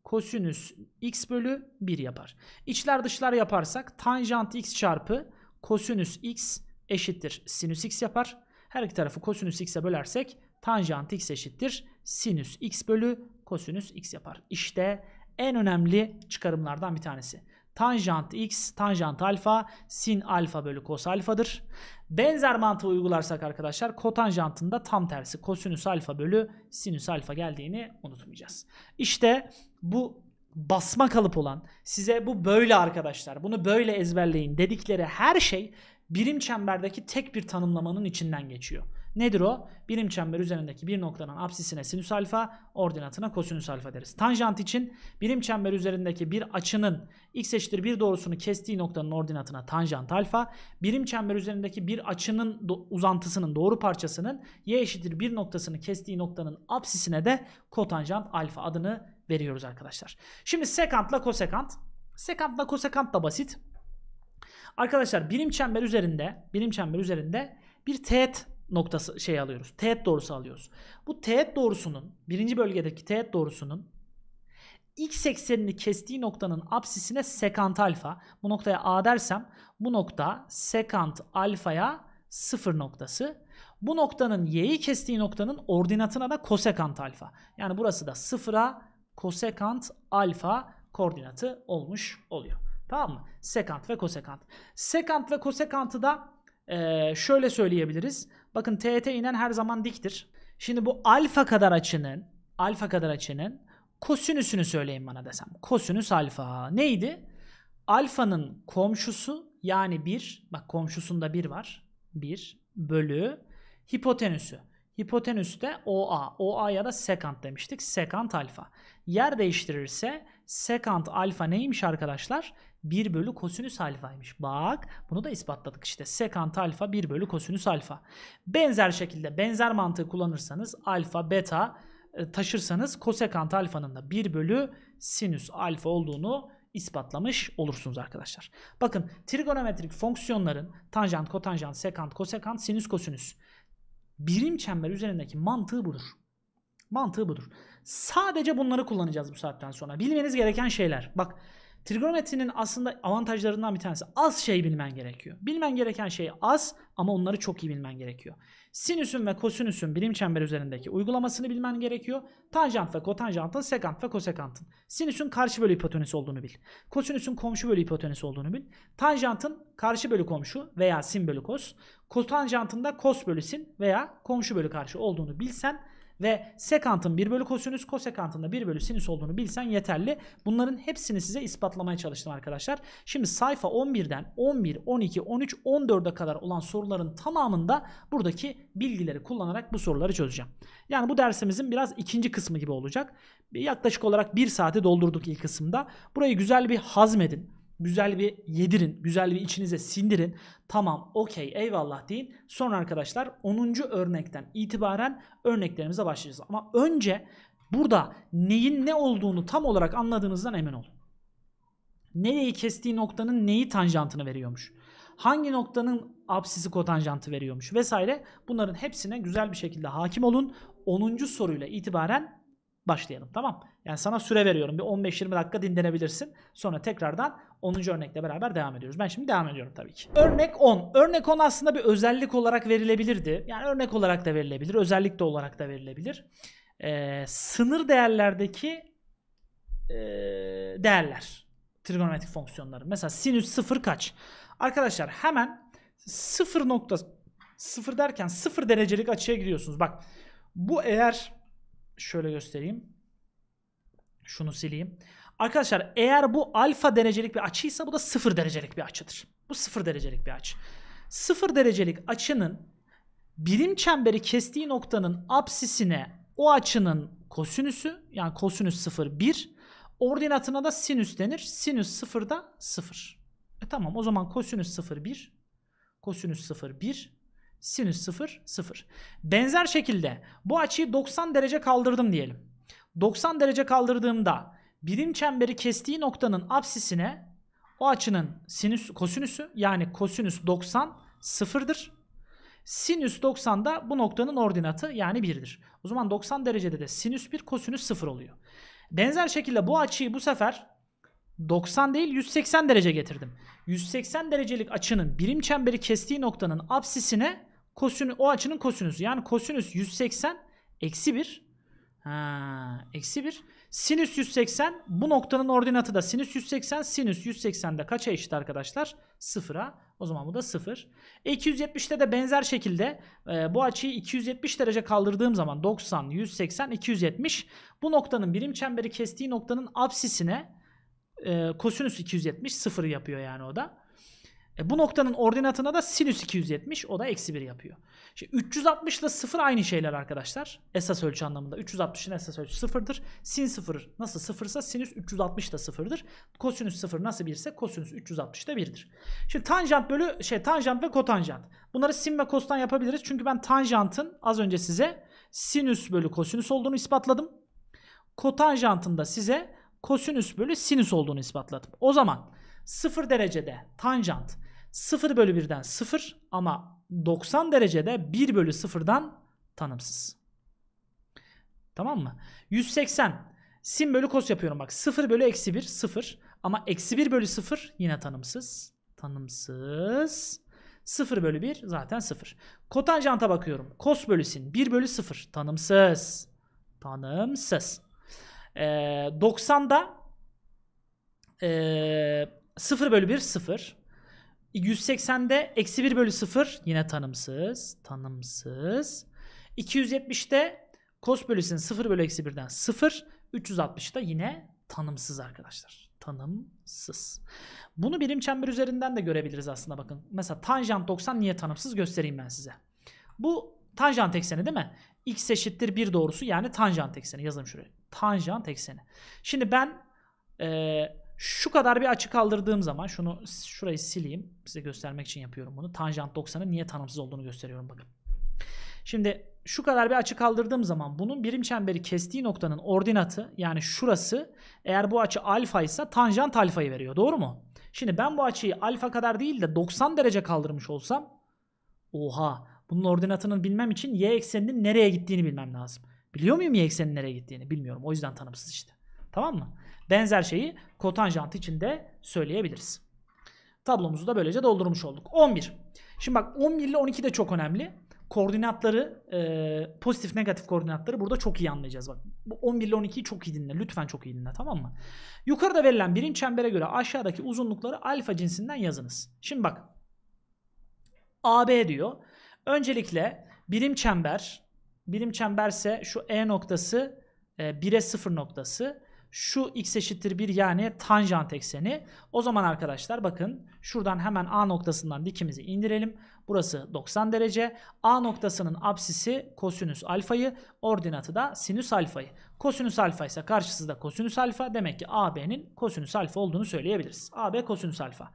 kosinüs x bölü 1 yapar. İçler dışlar yaparsak tanjant x çarpı kosinüs x eşittir sinüs x yapar. Her iki tarafı kosinüs x'e bölersek tanjant x eşittir sinüs x bölü kosinüs x yapar. İşte en önemli çıkarımlardan bir tanesi. Tanjant x, tanjant alfa, sin alfa bölü kos alfadır. Benzer mantığı uygularsak arkadaşlar kotanjantında tam tersi kosinüs alfa bölü sinüs alfa geldiğini unutmayacağız. İşte bu basma kalıp olan size bu böyle arkadaşlar bunu böyle ezberleyin dedikleri her şey birim çemberdeki tek bir tanımlamanın içinden geçiyor. Nedir o? Birim çember üzerindeki bir noktanın apsisine sinüs alfa, ordinatına kosinüs alfa deriz. Tanjant için birim çember üzerindeki bir açının x eşittir bir doğrusunu kestiği noktanın ordinatına tanjant alfa, birim çember üzerindeki bir açının uzantısının doğru parçasının y eşittir bir noktasını kestiği noktanın apsisine de kotanjant alfa adını veriyoruz arkadaşlar. Şimdi sekantla kosekant. Sekantla kosekant da basit. Arkadaşlar birim çember üzerinde, birim çember üzerinde bir teğet noktası şey alıyoruz. Teğet doğrusu alıyoruz. Bu teğet doğrusunun birinci bölgedeki teğet doğrusunun x eksenini kestiği noktanın apsisine sekant alfa. Bu noktaya a dersem bu nokta sekant alfaya sıfır noktası. Bu noktanın y'yi kestiği noktanın ordinatına da kosekant alfa. Yani burası da sıfıra kosekant alfa koordinatı olmuş oluyor. Tamam mı? Sekant ve kosekant. Sekant ve kosekantı da e, şöyle söyleyebiliriz. Bakın teğete inen her zaman diktir. Şimdi bu alfa kadar açının alfa kadar açının kosinüsünü söyleyin bana desem. Kosinüs alfa neydi? Alfanın komşusu yani 1 bak komşusunda 1 var. 1 bölü hipotenüsü. Hipotenüste OA. OA ya da sekant demiştik. Sekant alfa. Yer değiştirirse sekant alfa neymiş arkadaşlar? 1 bölü kosinüs alfaymış. Bak bunu da ispatladık işte. Sekant alfa 1 bölü kosinüs alfa. Benzer şekilde benzer mantığı kullanırsanız alfa beta e, taşırsanız kosekant alfanın da 1 bölü sinüs alfa olduğunu ispatlamış olursunuz arkadaşlar. Bakın trigonometrik fonksiyonların tanjant, kotanjant, sekant, kosekant, sinüs, kosinüs Birim çember üzerindeki mantığı budur. Mantığı budur. Sadece bunları kullanacağız bu saatten sonra. Bilmeniz gereken şeyler. Bak trigonometrinin aslında avantajlarından bir tanesi az şey bilmen gerekiyor. Bilmen gereken şey az ama onları çok iyi bilmen gerekiyor. Sinüsün ve kosinüsün birim çember üzerindeki uygulamasını bilmen gerekiyor. Tanjant ve kotanjantın sekant ve kosekantın. Sinüsün karşı bölü hipotenüs olduğunu bil. Kosinüsün komşu bölü hipotenüs olduğunu bil. Tanjantın karşı bölü komşu veya sin bölü kos. Kotanjantın da kos bölü sin veya komşu bölü karşı olduğunu bilsen ve sekantın 1 bölü kosinüs, kosekantın da 1 bölü sinüs olduğunu bilsen yeterli. Bunların hepsini size ispatlamaya çalıştım arkadaşlar. Şimdi sayfa 11'den 11, 12, 13, 14'e kadar olan soruların tamamında buradaki bilgileri kullanarak bu soruları çözeceğim. Yani bu dersimizin biraz ikinci kısmı gibi olacak. Yaklaşık olarak 1 saati doldurduk ilk kısımda. Burayı güzel bir hazmedin. Güzel bir yedirin, güzel bir içinize sindirin. Tamam, okey, eyvallah deyin. Sonra arkadaşlar 10. örnekten itibaren örneklerimize başlayacağız. Ama önce burada neyin ne olduğunu tam olarak anladığınızdan emin olun. Nereyi kestiği noktanın neyi tanjantını veriyormuş. Hangi noktanın absisi kotanjantı veriyormuş vesaire. Bunların hepsine güzel bir şekilde hakim olun. 10. soruyla itibaren başlayalım tamam. Yani sana süre veriyorum. Bir 15-20 dakika dinlenebilirsin. Sonra tekrardan 10. örnekle beraber devam ediyoruz. Ben şimdi devam ediyorum tabii ki. Örnek 10. Örnek 10 aslında bir özellik olarak verilebilirdi. Yani örnek olarak da verilebilir, özellik de olarak da verilebilir. Ee, sınır değerlerdeki e, değerler. Trigonometrik fonksiyonları. Mesela sinüs 0 kaç? Arkadaşlar hemen 0 nokta 0 derken 0 derecelik açıya gidiyorsunuz. Bak bu eğer şöyle göstereyim. Şunu sileyim. Arkadaşlar eğer bu alfa derecelik bir açıysa bu da sıfır derecelik bir açıdır. Bu sıfır derecelik bir açı. Sıfır derecelik açının birim çemberi kestiği noktanın apsisine o açının kosinüsü yani kosinüs 0 1 ordinatına da sinüs denir. Sinüs 0 da 0. E tamam o zaman kosinüs 0 1 kosinüs 0 1 sinüs 0 0. Benzer şekilde bu açıyı 90 derece kaldırdım diyelim. 90 derece kaldırdığımda birim çemberi kestiği noktanın absisine o açının sinüs kosinüsü yani kosinüs 90 sıfırdır. Sinüs 90 da bu noktanın ordinatı yani 1'dir. O zaman 90 derecede de sinüs 1 kosinüs 0 oluyor. Benzer şekilde bu açıyı bu sefer 90 değil 180 derece getirdim. 180 derecelik açının birim çemberi kestiği noktanın absisine kosinü, o açının kosinüsü. Yani kosinüs 180 eksi 1. Ha, eksi 1. Sinüs 180 bu noktanın ordinatı da sinüs 180. Sinüs 180 de kaça eşit arkadaşlar? Sıfıra. O zaman bu da sıfır. E 270'te de benzer şekilde e, bu açıyı 270 derece kaldırdığım zaman 90, 180, 270 bu noktanın birim çemberi kestiği noktanın absisine e, kosinüs 270 sıfır yapıyor yani o da. E, bu noktanın ordinatına da sinüs 270 o da eksi 1 yapıyor. Şimdi 360 ile 0 aynı şeyler arkadaşlar. Esas ölçü anlamında. 360'ın esas ölçüsü 0'dır. Sin 0 nasıl 0 ise sinüs 360 da 0'dır. Kosinüs 0 nasıl 1 ise kosinüs 360 da 1'dir. Şimdi tanjant bölü şey tanjant ve kotanjant. Bunları sin ve kostan yapabiliriz. Çünkü ben tanjantın az önce size sinüs bölü kosinüs olduğunu ispatladım. Kotanjantın da size kosinüs bölü sinüs olduğunu ispatladım. O zaman 0 derecede tanjant 0 bölü 1'den 0 ama 90 derecede 1 bölü 0'dan tanımsız. Tamam mı? 180 sin bölü kos yapıyorum bak. 0 bölü eksi 1 0 ama eksi 1 bölü 0 yine tanımsız. Tanımsız. 0 bölü 1 zaten 0. Kotanjanta bakıyorum. Kos bölü sin 1 bölü 0 tanımsız. Tanımsız. Ee, 90'da e, 0 bölü 1 0. 180'de eksi 1 bölü 0 yine tanımsız. Tanımsız. 270'de cos bölüsün 0 bölü eksi 1'den 0. 360'da yine tanımsız arkadaşlar. Tanımsız. Bunu birim çember üzerinden de görebiliriz aslında bakın. Mesela tanjant 90 niye tanımsız göstereyim ben size. Bu tanjant ekseni değil mi? X eşittir 1 doğrusu yani tanjant ekseni yazalım şuraya. Tanjant ekseni. Şimdi ben ee, şu kadar bir açı kaldırdığım zaman şunu şurayı sileyim. Size göstermek için yapıyorum bunu. Tanjant 90'ın niye tanımsız olduğunu gösteriyorum bakın. Şimdi şu kadar bir açı kaldırdığım zaman bunun birim çemberi kestiği noktanın ordinatı yani şurası eğer bu açı alfa ise tanjant alfayı veriyor. Doğru mu? Şimdi ben bu açıyı alfa kadar değil de 90 derece kaldırmış olsam oha bunun ordinatını bilmem için y ekseninin nereye gittiğini bilmem lazım. Biliyor muyum y ekseninin nereye gittiğini? Bilmiyorum. O yüzden tanımsız işte. Tamam mı? Benzer şeyi kotanjant için de söyleyebiliriz. Tablomuzu da böylece doldurmuş olduk. 11. Şimdi bak 11 ile 12 de çok önemli. Koordinatları, e, pozitif negatif koordinatları burada çok iyi anlayacağız. Bak bu 11 ile 12'yi çok iyi dinle. Lütfen çok iyi dinle tamam mı? Yukarıda verilen birim çembere göre aşağıdaki uzunlukları alfa cinsinden yazınız. Şimdi bak AB diyor. Öncelikle birim çember, birim çemberse şu E noktası, e, 1'e 0 noktası şu x eşittir 1 yani tanjant ekseni. O zaman arkadaşlar bakın şuradan hemen A noktasından dikimizi indirelim. Burası 90 derece. A noktasının absisi kosinüs alfayı, ordinatı da sinüs alfayı. Kosinüs alfa ise karşısı da kosinüs alfa. Demek ki AB'nin kosinüs alfa olduğunu söyleyebiliriz. AB kosinüs alfa.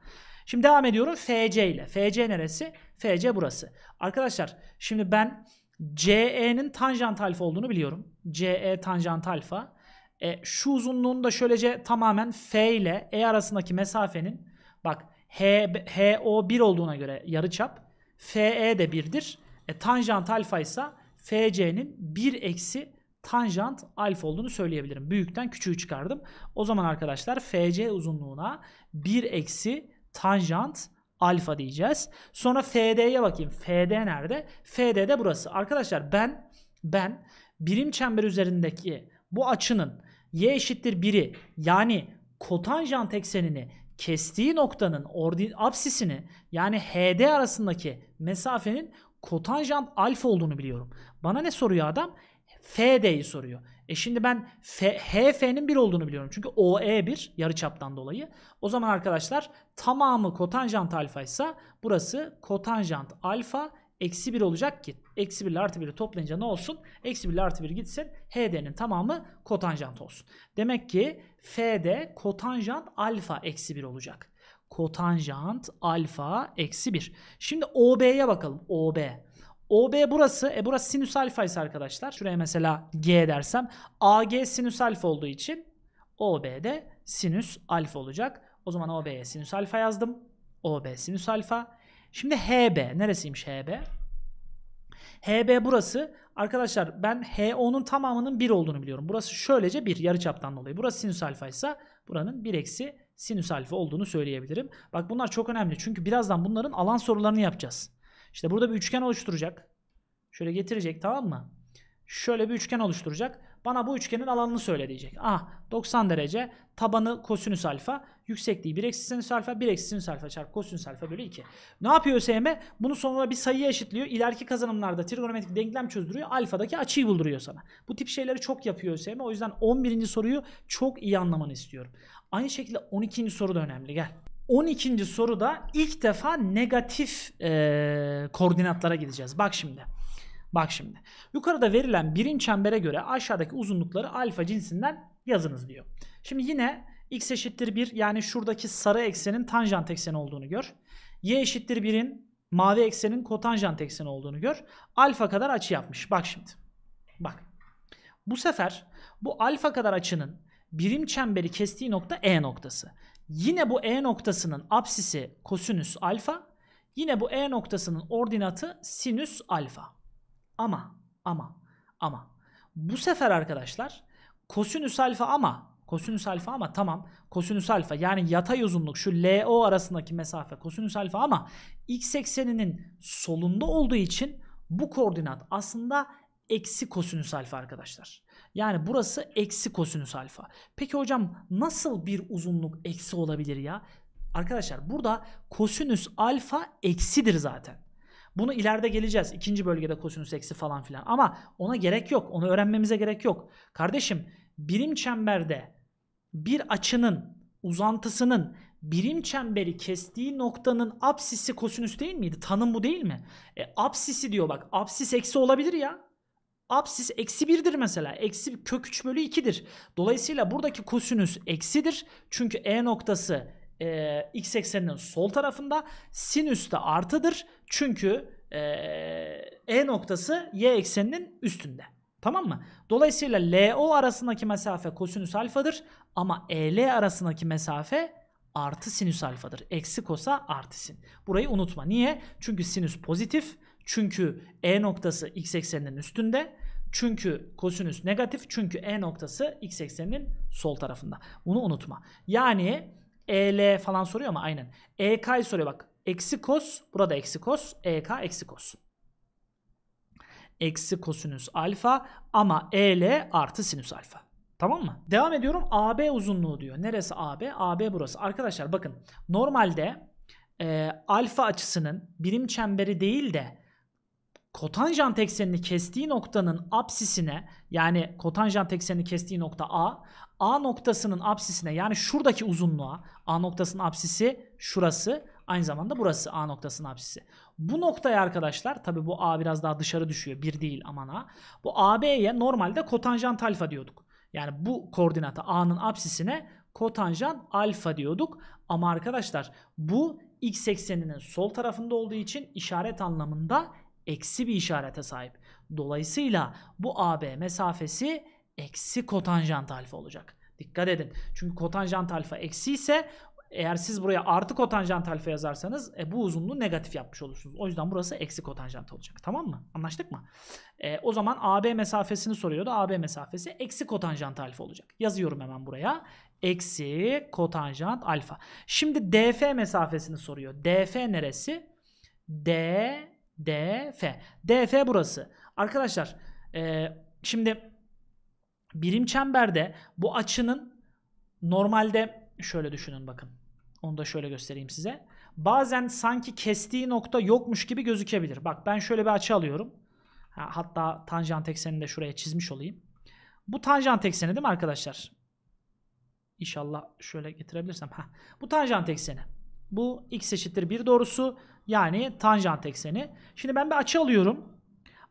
Şimdi devam ediyorum FC ile. FC neresi? FC burası. Arkadaşlar şimdi ben CE'nin tanjant alfa olduğunu biliyorum. CE tanjant alfa. E, şu uzunluğunu da şöylece tamamen F ile E arasındaki mesafenin bak H, HO 1 olduğuna göre yarıçap FE de 1'dir. E, tanjant alfa ise FC'nin 1 eksi tanjant alfa olduğunu söyleyebilirim. Büyükten küçüğü çıkardım. O zaman arkadaşlar FC uzunluğuna 1 eksi tanjant alfa diyeceğiz. Sonra FD'ye bakayım. FD nerede? FD de burası. Arkadaşlar ben ben birim çember üzerindeki bu açının y eşittir 1'i yani kotanjant eksenini kestiği noktanın ordin absisini yani HD arasındaki mesafenin kotanjant alfa olduğunu biliyorum. Bana ne soruyor adam? FD'yi soruyor. E şimdi ben F, HF'nin 1 olduğunu biliyorum. Çünkü OE 1 yarıçaptan dolayı. O zaman arkadaşlar tamamı kotanjant alfa ise burası kotanjant alfa eksi 1 olacak ki eksi 1 ile artı 1'i toplayınca ne olsun? Eksi 1 ile artı 1 gitsin. HD'nin tamamı kotanjant olsun. Demek ki FD kotanjant alfa eksi 1 olacak. Kotanjant alfa eksi 1. Şimdi OB'ye bakalım. OB. OB burası. E burası sinüs alfa ise arkadaşlar. Şuraya mesela G dersem. AG sinüs alfa olduğu için OB de sinüs alfa olacak. O zaman OB'ye sinüs alfa yazdım. OB sinüs alfa. Şimdi HB neresiymiş HB? HB burası. Arkadaşlar ben HO'nun tamamının 1 olduğunu biliyorum. Burası şöylece 1 yarıçaptan dolayı. Burası sinüs alfa ise buranın 1 eksi sinüs alfa olduğunu söyleyebilirim. Bak bunlar çok önemli. Çünkü birazdan bunların alan sorularını yapacağız. İşte burada bir üçgen oluşturacak. Şöyle getirecek tamam mı? Şöyle bir üçgen oluşturacak. Bana bu üçgenin alanını söyle diyecek. Ah 90 derece tabanı kosinüs alfa yüksekliği 1 eksi sinüs alfa 1 eksi sinüs alfa çarpı kosinüs alfa bölü 2. Ne yapıyor ÖSYM? Bunu sonra bir sayıya eşitliyor. İleriki kazanımlarda trigonometrik denklem çözdürüyor. Alfadaki açıyı bulduruyor sana. Bu tip şeyleri çok yapıyor ÖSYM. O yüzden 11. soruyu çok iyi anlamanı istiyorum. Aynı şekilde 12. soru da önemli. Gel. 12. soruda ilk defa negatif e, koordinatlara gideceğiz. Bak şimdi. Bak şimdi. Yukarıda verilen birim çembere göre aşağıdaki uzunlukları alfa cinsinden yazınız diyor. Şimdi yine x eşittir 1 yani şuradaki sarı eksenin tanjant ekseni olduğunu gör. y eşittir 1'in mavi eksenin kotanjant ekseni olduğunu gör. Alfa kadar açı yapmış. Bak şimdi. Bak. Bu sefer bu alfa kadar açının birim çemberi kestiği nokta E noktası. Yine bu E noktasının apsisi kosinüs alfa. Yine bu E noktasının ordinatı sinüs alfa. Ama ama ama bu sefer arkadaşlar kosinüs alfa ama kosinüs alfa ama tamam kosinüs alfa yani yatay uzunluk şu LO arasındaki mesafe kosinüs alfa ama x ekseninin solunda olduğu için bu koordinat aslında eksi kosinüs alfa arkadaşlar. Yani burası eksi kosinüs alfa. Peki hocam nasıl bir uzunluk eksi olabilir ya? Arkadaşlar burada kosinüs alfa eksidir zaten. Bunu ileride geleceğiz. İkinci bölgede kosinüs eksi falan filan. Ama ona gerek yok. Onu öğrenmemize gerek yok. Kardeşim birim çemberde bir açının uzantısının birim çemberi kestiği noktanın absisi kosinüs değil miydi? Tanım bu değil mi? E, absisi diyor bak. Absis eksi olabilir ya. Absis eksi birdir mesela. Eksi kök 3 bölü 2'dir. Dolayısıyla buradaki kosinüs eksidir. Çünkü E noktası e, x ekseninin sol tarafında. Sinüs de artıdır. Çünkü e, e noktası y ekseninin üstünde. Tamam mı? Dolayısıyla LO arasındaki mesafe kosinüs alfadır ama EL arasındaki mesafe artı sinüs alfadır. Eksi kosa artı sin. Burayı unutma. Niye? Çünkü sinüs pozitif. Çünkü E noktası x ekseninin üstünde. Çünkü kosinüs negatif. Çünkü E noktası x ekseninin sol tarafında. Bunu unutma. Yani EL falan soruyor ama aynen. EK soruyor bak. Eksi kos, burada eksi kos, EK eksi kos. Eksi kosinüs alfa ama EL artı sinüs alfa. Tamam mı? Devam ediyorum. AB uzunluğu diyor. Neresi AB? AB burası. Arkadaşlar bakın normalde e, alfa açısının birim çemberi değil de kotanjant eksenini kestiği noktanın apsisine yani kotanjant eksenini kestiği nokta A, A noktasının apsisine yani şuradaki uzunluğa, A noktasının apsisi şurası, Aynı zamanda burası A noktasının apsisi. Bu noktaya arkadaşlar tabi bu A biraz daha dışarı düşüyor. bir değil aman A. Bu AB'ye normalde kotanjant alfa diyorduk. Yani bu koordinata A'nın apsisine kotanjant alfa diyorduk. Ama arkadaşlar bu x ekseninin sol tarafında olduğu için işaret anlamında eksi bir işarete sahip. Dolayısıyla bu AB mesafesi eksi kotanjant alfa olacak. Dikkat edin. Çünkü kotanjant alfa eksi ise eğer siz buraya artı kotanjant alfa yazarsanız e, bu uzunluğu negatif yapmış olursunuz. O yüzden burası eksi kotanjant olacak. Tamam mı? Anlaştık mı? E, o zaman AB mesafesini soruyordu. AB mesafesi eksi kotanjant alfa olacak. Yazıyorum hemen buraya. Eksi kotanjant alfa. Şimdi DF mesafesini soruyor. DF neresi? D, D, DF burası. Arkadaşlar e, şimdi birim çemberde bu açının normalde şöyle düşünün bakın. Onu da şöyle göstereyim size. Bazen sanki kestiği nokta yokmuş gibi gözükebilir. Bak ben şöyle bir açı alıyorum. Hatta tanjant eksenini de şuraya çizmiş olayım. Bu tanjant ekseni değil mi arkadaşlar? İnşallah şöyle getirebilirsem. Heh. Bu tanjant ekseni. Bu x eşittir 1 doğrusu. Yani tanjant ekseni. Şimdi ben bir açı alıyorum.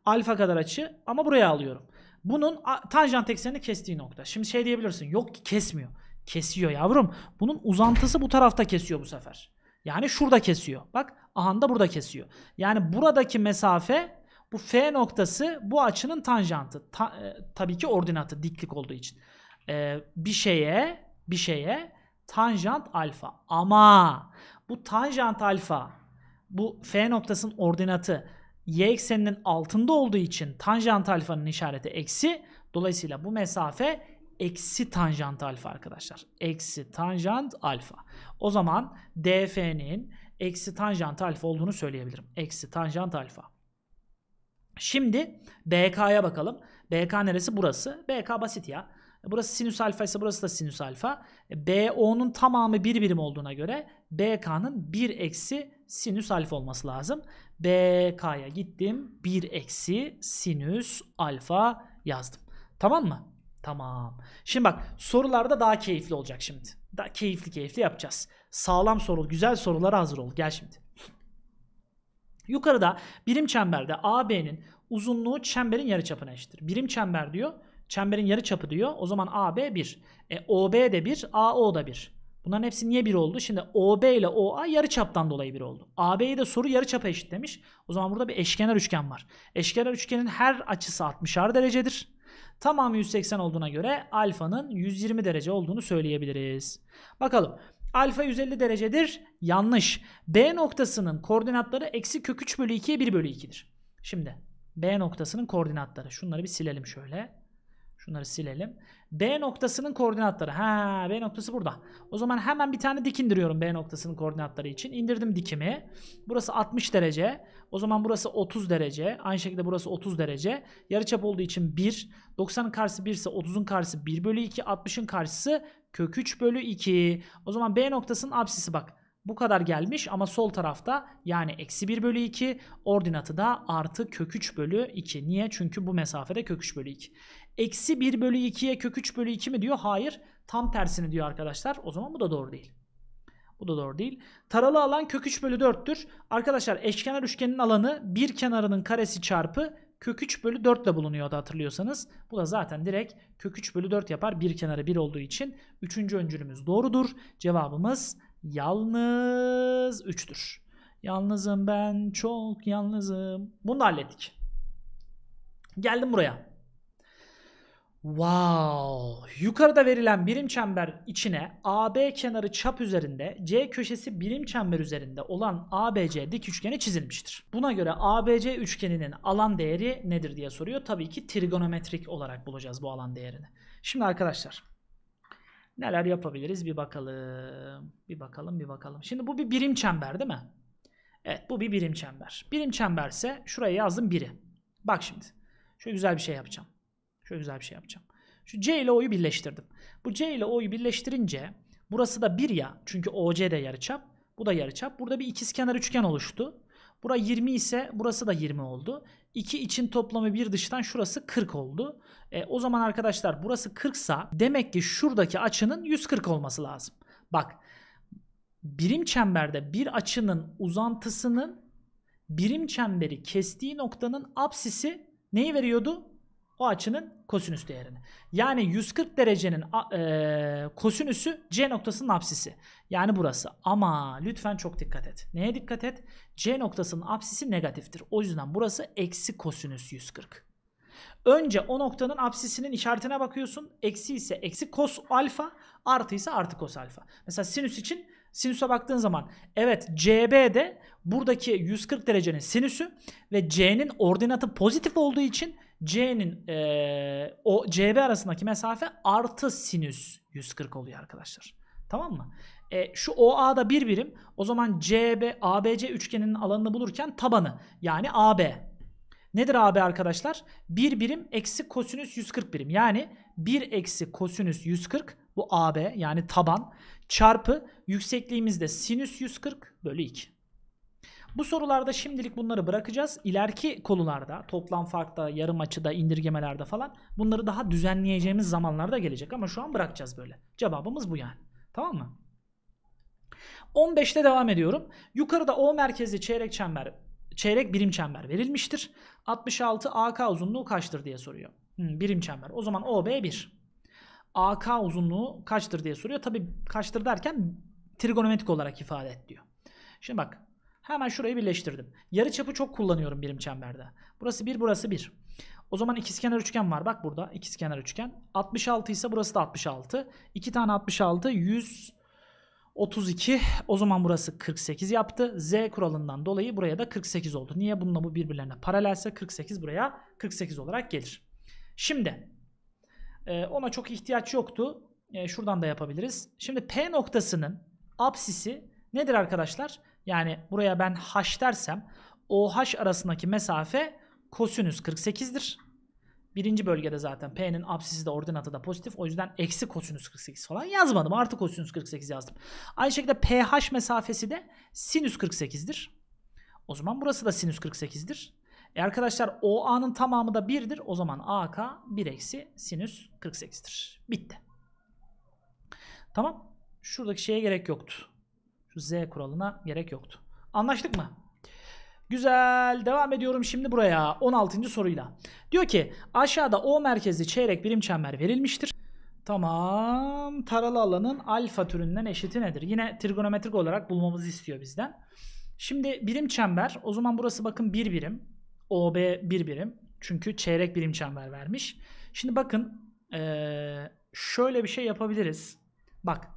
Alfa kadar açı ama buraya alıyorum. Bunun tanjant eksenini kestiği nokta. Şimdi şey diyebilirsin. Yok ki kesmiyor. Kesiyor yavrum. Bunun uzantısı bu tarafta kesiyor bu sefer. Yani şurada kesiyor. Bak ahanda burada kesiyor. Yani buradaki mesafe bu F noktası bu açının tanjantı. Ta, e, tabii ki ordinatı diklik olduğu için. E, bir şeye bir şeye tanjant alfa. Ama bu tanjant alfa bu F noktasının ordinatı y ekseninin altında olduğu için tanjant alfanın işareti eksi. Dolayısıyla bu mesafe eksi tanjant alfa arkadaşlar. Eksi tanjant alfa. O zaman df'nin eksi tanjant alfa olduğunu söyleyebilirim. Eksi tanjant alfa. Şimdi BK'ya bakalım. BK neresi? Burası. BK basit ya. Burası sinüs alfa ise burası da sinüs alfa. BO'nun tamamı bir birim olduğuna göre BK'nın 1 eksi sinüs alfa olması lazım. BK'ya gittim. 1 eksi sinüs alfa yazdım. Tamam mı? Tamam. Şimdi bak sorularda daha keyifli olacak şimdi. Daha keyifli keyifli yapacağız. Sağlam soru, güzel sorulara hazır ol. Gel şimdi. Yukarıda birim çemberde AB'nin uzunluğu çemberin yarıçapına eşittir. Birim çember diyor. Çemberin yarıçapı diyor. O zaman AB 1. E, OB de 1, AO da 1. Bunların hepsi niye 1 oldu? Şimdi OB ile OA yarıçaptan dolayı 1 oldu. AB'yi de soru yarıçapa eşit demiş. O zaman burada bir eşkenar üçgen var. Eşkenar üçgenin her açısı 60'ar derecedir. Tamamı 180 olduğuna göre alfanın 120 derece olduğunu söyleyebiliriz. Bakalım. Alfa 150 derecedir. Yanlış. B noktasının koordinatları eksi kök 3 bölü 2'ye 1 bölü 2'dir. Şimdi B noktasının koordinatları. Şunları bir silelim şöyle. Şunları silelim. B noktasının koordinatları. Ha B noktası burada. O zaman hemen bir tane dik indiriyorum B noktasının koordinatları için. İndirdim dikimi. Burası 60 derece. O zaman burası 30 derece. Aynı şekilde burası 30 derece. Yarıçap olduğu için 1. 90'ın karşısı 1 ise 30'un karşısı 1 bölü 2. 60'ın karşısı kök 3 bölü 2. O zaman B noktasının absisi bak bu kadar gelmiş ama sol tarafta yani eksi 1 bölü 2 ordinatı da artı kök 3 bölü 2. Niye? Çünkü bu mesafede kök 3 bölü 2. Eksi 1 bölü 2'ye kök 3 bölü 2 mi diyor? Hayır. Tam tersini diyor arkadaşlar. O zaman bu da doğru değil. Bu da doğru değil. Taralı alan kök 3 bölü 4'tür. Arkadaşlar eşkenar üçgenin alanı bir kenarının karesi çarpı kök 3 bölü 4 ile bulunuyordu hatırlıyorsanız. Bu da zaten direkt kök 3 bölü 4 yapar. Bir kenarı 1 olduğu için üçüncü öncülümüz doğrudur. Cevabımız yalnız 3'tür. Yalnızım ben çok yalnızım. Bunu da hallettik. Geldim buraya. Wow! Yukarıda verilen birim çember içine AB kenarı çap üzerinde, C köşesi birim çember üzerinde olan ABC dik üçgeni çizilmiştir. Buna göre ABC üçgeninin alan değeri nedir diye soruyor. Tabii ki trigonometrik olarak bulacağız bu alan değerini. Şimdi arkadaşlar neler yapabiliriz bir bakalım. Bir bakalım, bir bakalım. Şimdi bu bir birim çember değil mi? Evet, bu bir birim çember. Birim çemberse şuraya yazdım biri. Bak şimdi. Şöyle güzel bir şey yapacağım. Şöyle güzel bir şey yapacağım. Şu C ile O'yu birleştirdim. Bu C ile O'yu birleştirince burası da 1 ya. Çünkü OC de yarıçap. Bu da yarıçap. Burada bir ikizkenar üçgen oluştu. Bura 20 ise burası da 20 oldu. 2 için toplamı 1 dıştan şurası 40 oldu. E, o zaman arkadaşlar burası 40 sa demek ki şuradaki açının 140 olması lazım. Bak birim çemberde bir açının uzantısının birim çemberi kestiği noktanın apsisi neyi veriyordu? o açının kosinüs değerini. Yani 140 derecenin e, kosinüsü C noktasının apsisi. Yani burası. Ama lütfen çok dikkat et. Neye dikkat et? C noktasının apsisi negatiftir. O yüzden burası eksi kosinüs 140. Önce o noktanın apsisinin işaretine bakıyorsun. Eksi ise eksi kos alfa, artı ise artı kos alfa. Mesela sinüs için sinüse baktığın zaman evet CB de buradaki 140 derecenin sinüsü ve C'nin ordinatı pozitif olduğu için C'nin e, o CB arasındaki mesafe artı sinüs 140 oluyor arkadaşlar. Tamam mı? E, şu da bir birim. O zaman CB, ABC üçgeninin alanını bulurken tabanı yani AB. Nedir AB arkadaşlar? bir birim eksi kosinüs 140 birim. Yani 1 eksi kosinüs 140 bu AB yani taban çarpı yüksekliğimizde sinüs 140 bölü 2. Bu sorularda şimdilik bunları bırakacağız. İleriki konularda toplam farkta, yarım açıda, indirgemelerde falan bunları daha düzenleyeceğimiz zamanlarda gelecek. Ama şu an bırakacağız böyle. Cevabımız bu yani. Tamam mı? 15'te devam ediyorum. Yukarıda O merkezli çeyrek çember çeyrek birim çember verilmiştir. 66 AK uzunluğu kaçtır diye soruyor. Hmm, birim çember. O zaman OB 1. AK uzunluğu kaçtır diye soruyor. Tabii kaçtır derken trigonometrik olarak ifade et diyor. Şimdi bak Hemen şurayı birleştirdim. Yarı çapı çok kullanıyorum birim çemberde. Burası 1, burası 1. O zaman ikizkenar üçgen var bak burada. ikizkenar üçgen. 66 ise burası da 66. 2 tane 66 100 32 o zaman burası 48 yaptı. Z kuralından dolayı buraya da 48 oldu. Niye bununla bu birbirlerine paralelse 48 buraya 48 olarak gelir. Şimdi e, ona çok ihtiyaç yoktu. E, şuradan da yapabiliriz. Şimdi P noktasının apsisi nedir arkadaşlar? Yani buraya ben h dersem OH arasındaki mesafe kosinüs 48'dir. Birinci bölgede zaten P'nin absisi de ordinatı da pozitif. O yüzden eksi kosinüs 48 falan yazmadım. Artı kosinüs 48 yazdım. Aynı şekilde pH mesafesi de sinüs 48'dir. O zaman burası da sinüs 48'dir. E arkadaşlar OA'nın tamamı da 1'dir. O zaman AK 1 eksi sinüs 48'dir. Bitti. Tamam. Şuradaki şeye gerek yoktu. Şu z kuralına gerek yoktu. Anlaştık mı? Güzel. Devam ediyorum şimdi buraya. 16. soruyla. Diyor ki aşağıda O merkezli çeyrek birim çember verilmiştir. Tamam. Taralı alanın alfa türünden eşiti nedir? Yine trigonometrik olarak bulmamızı istiyor bizden. Şimdi birim çember. O zaman burası bakın bir birim. OB bir birim. Çünkü çeyrek birim çember vermiş. Şimdi bakın ee, şöyle bir şey yapabiliriz. Bak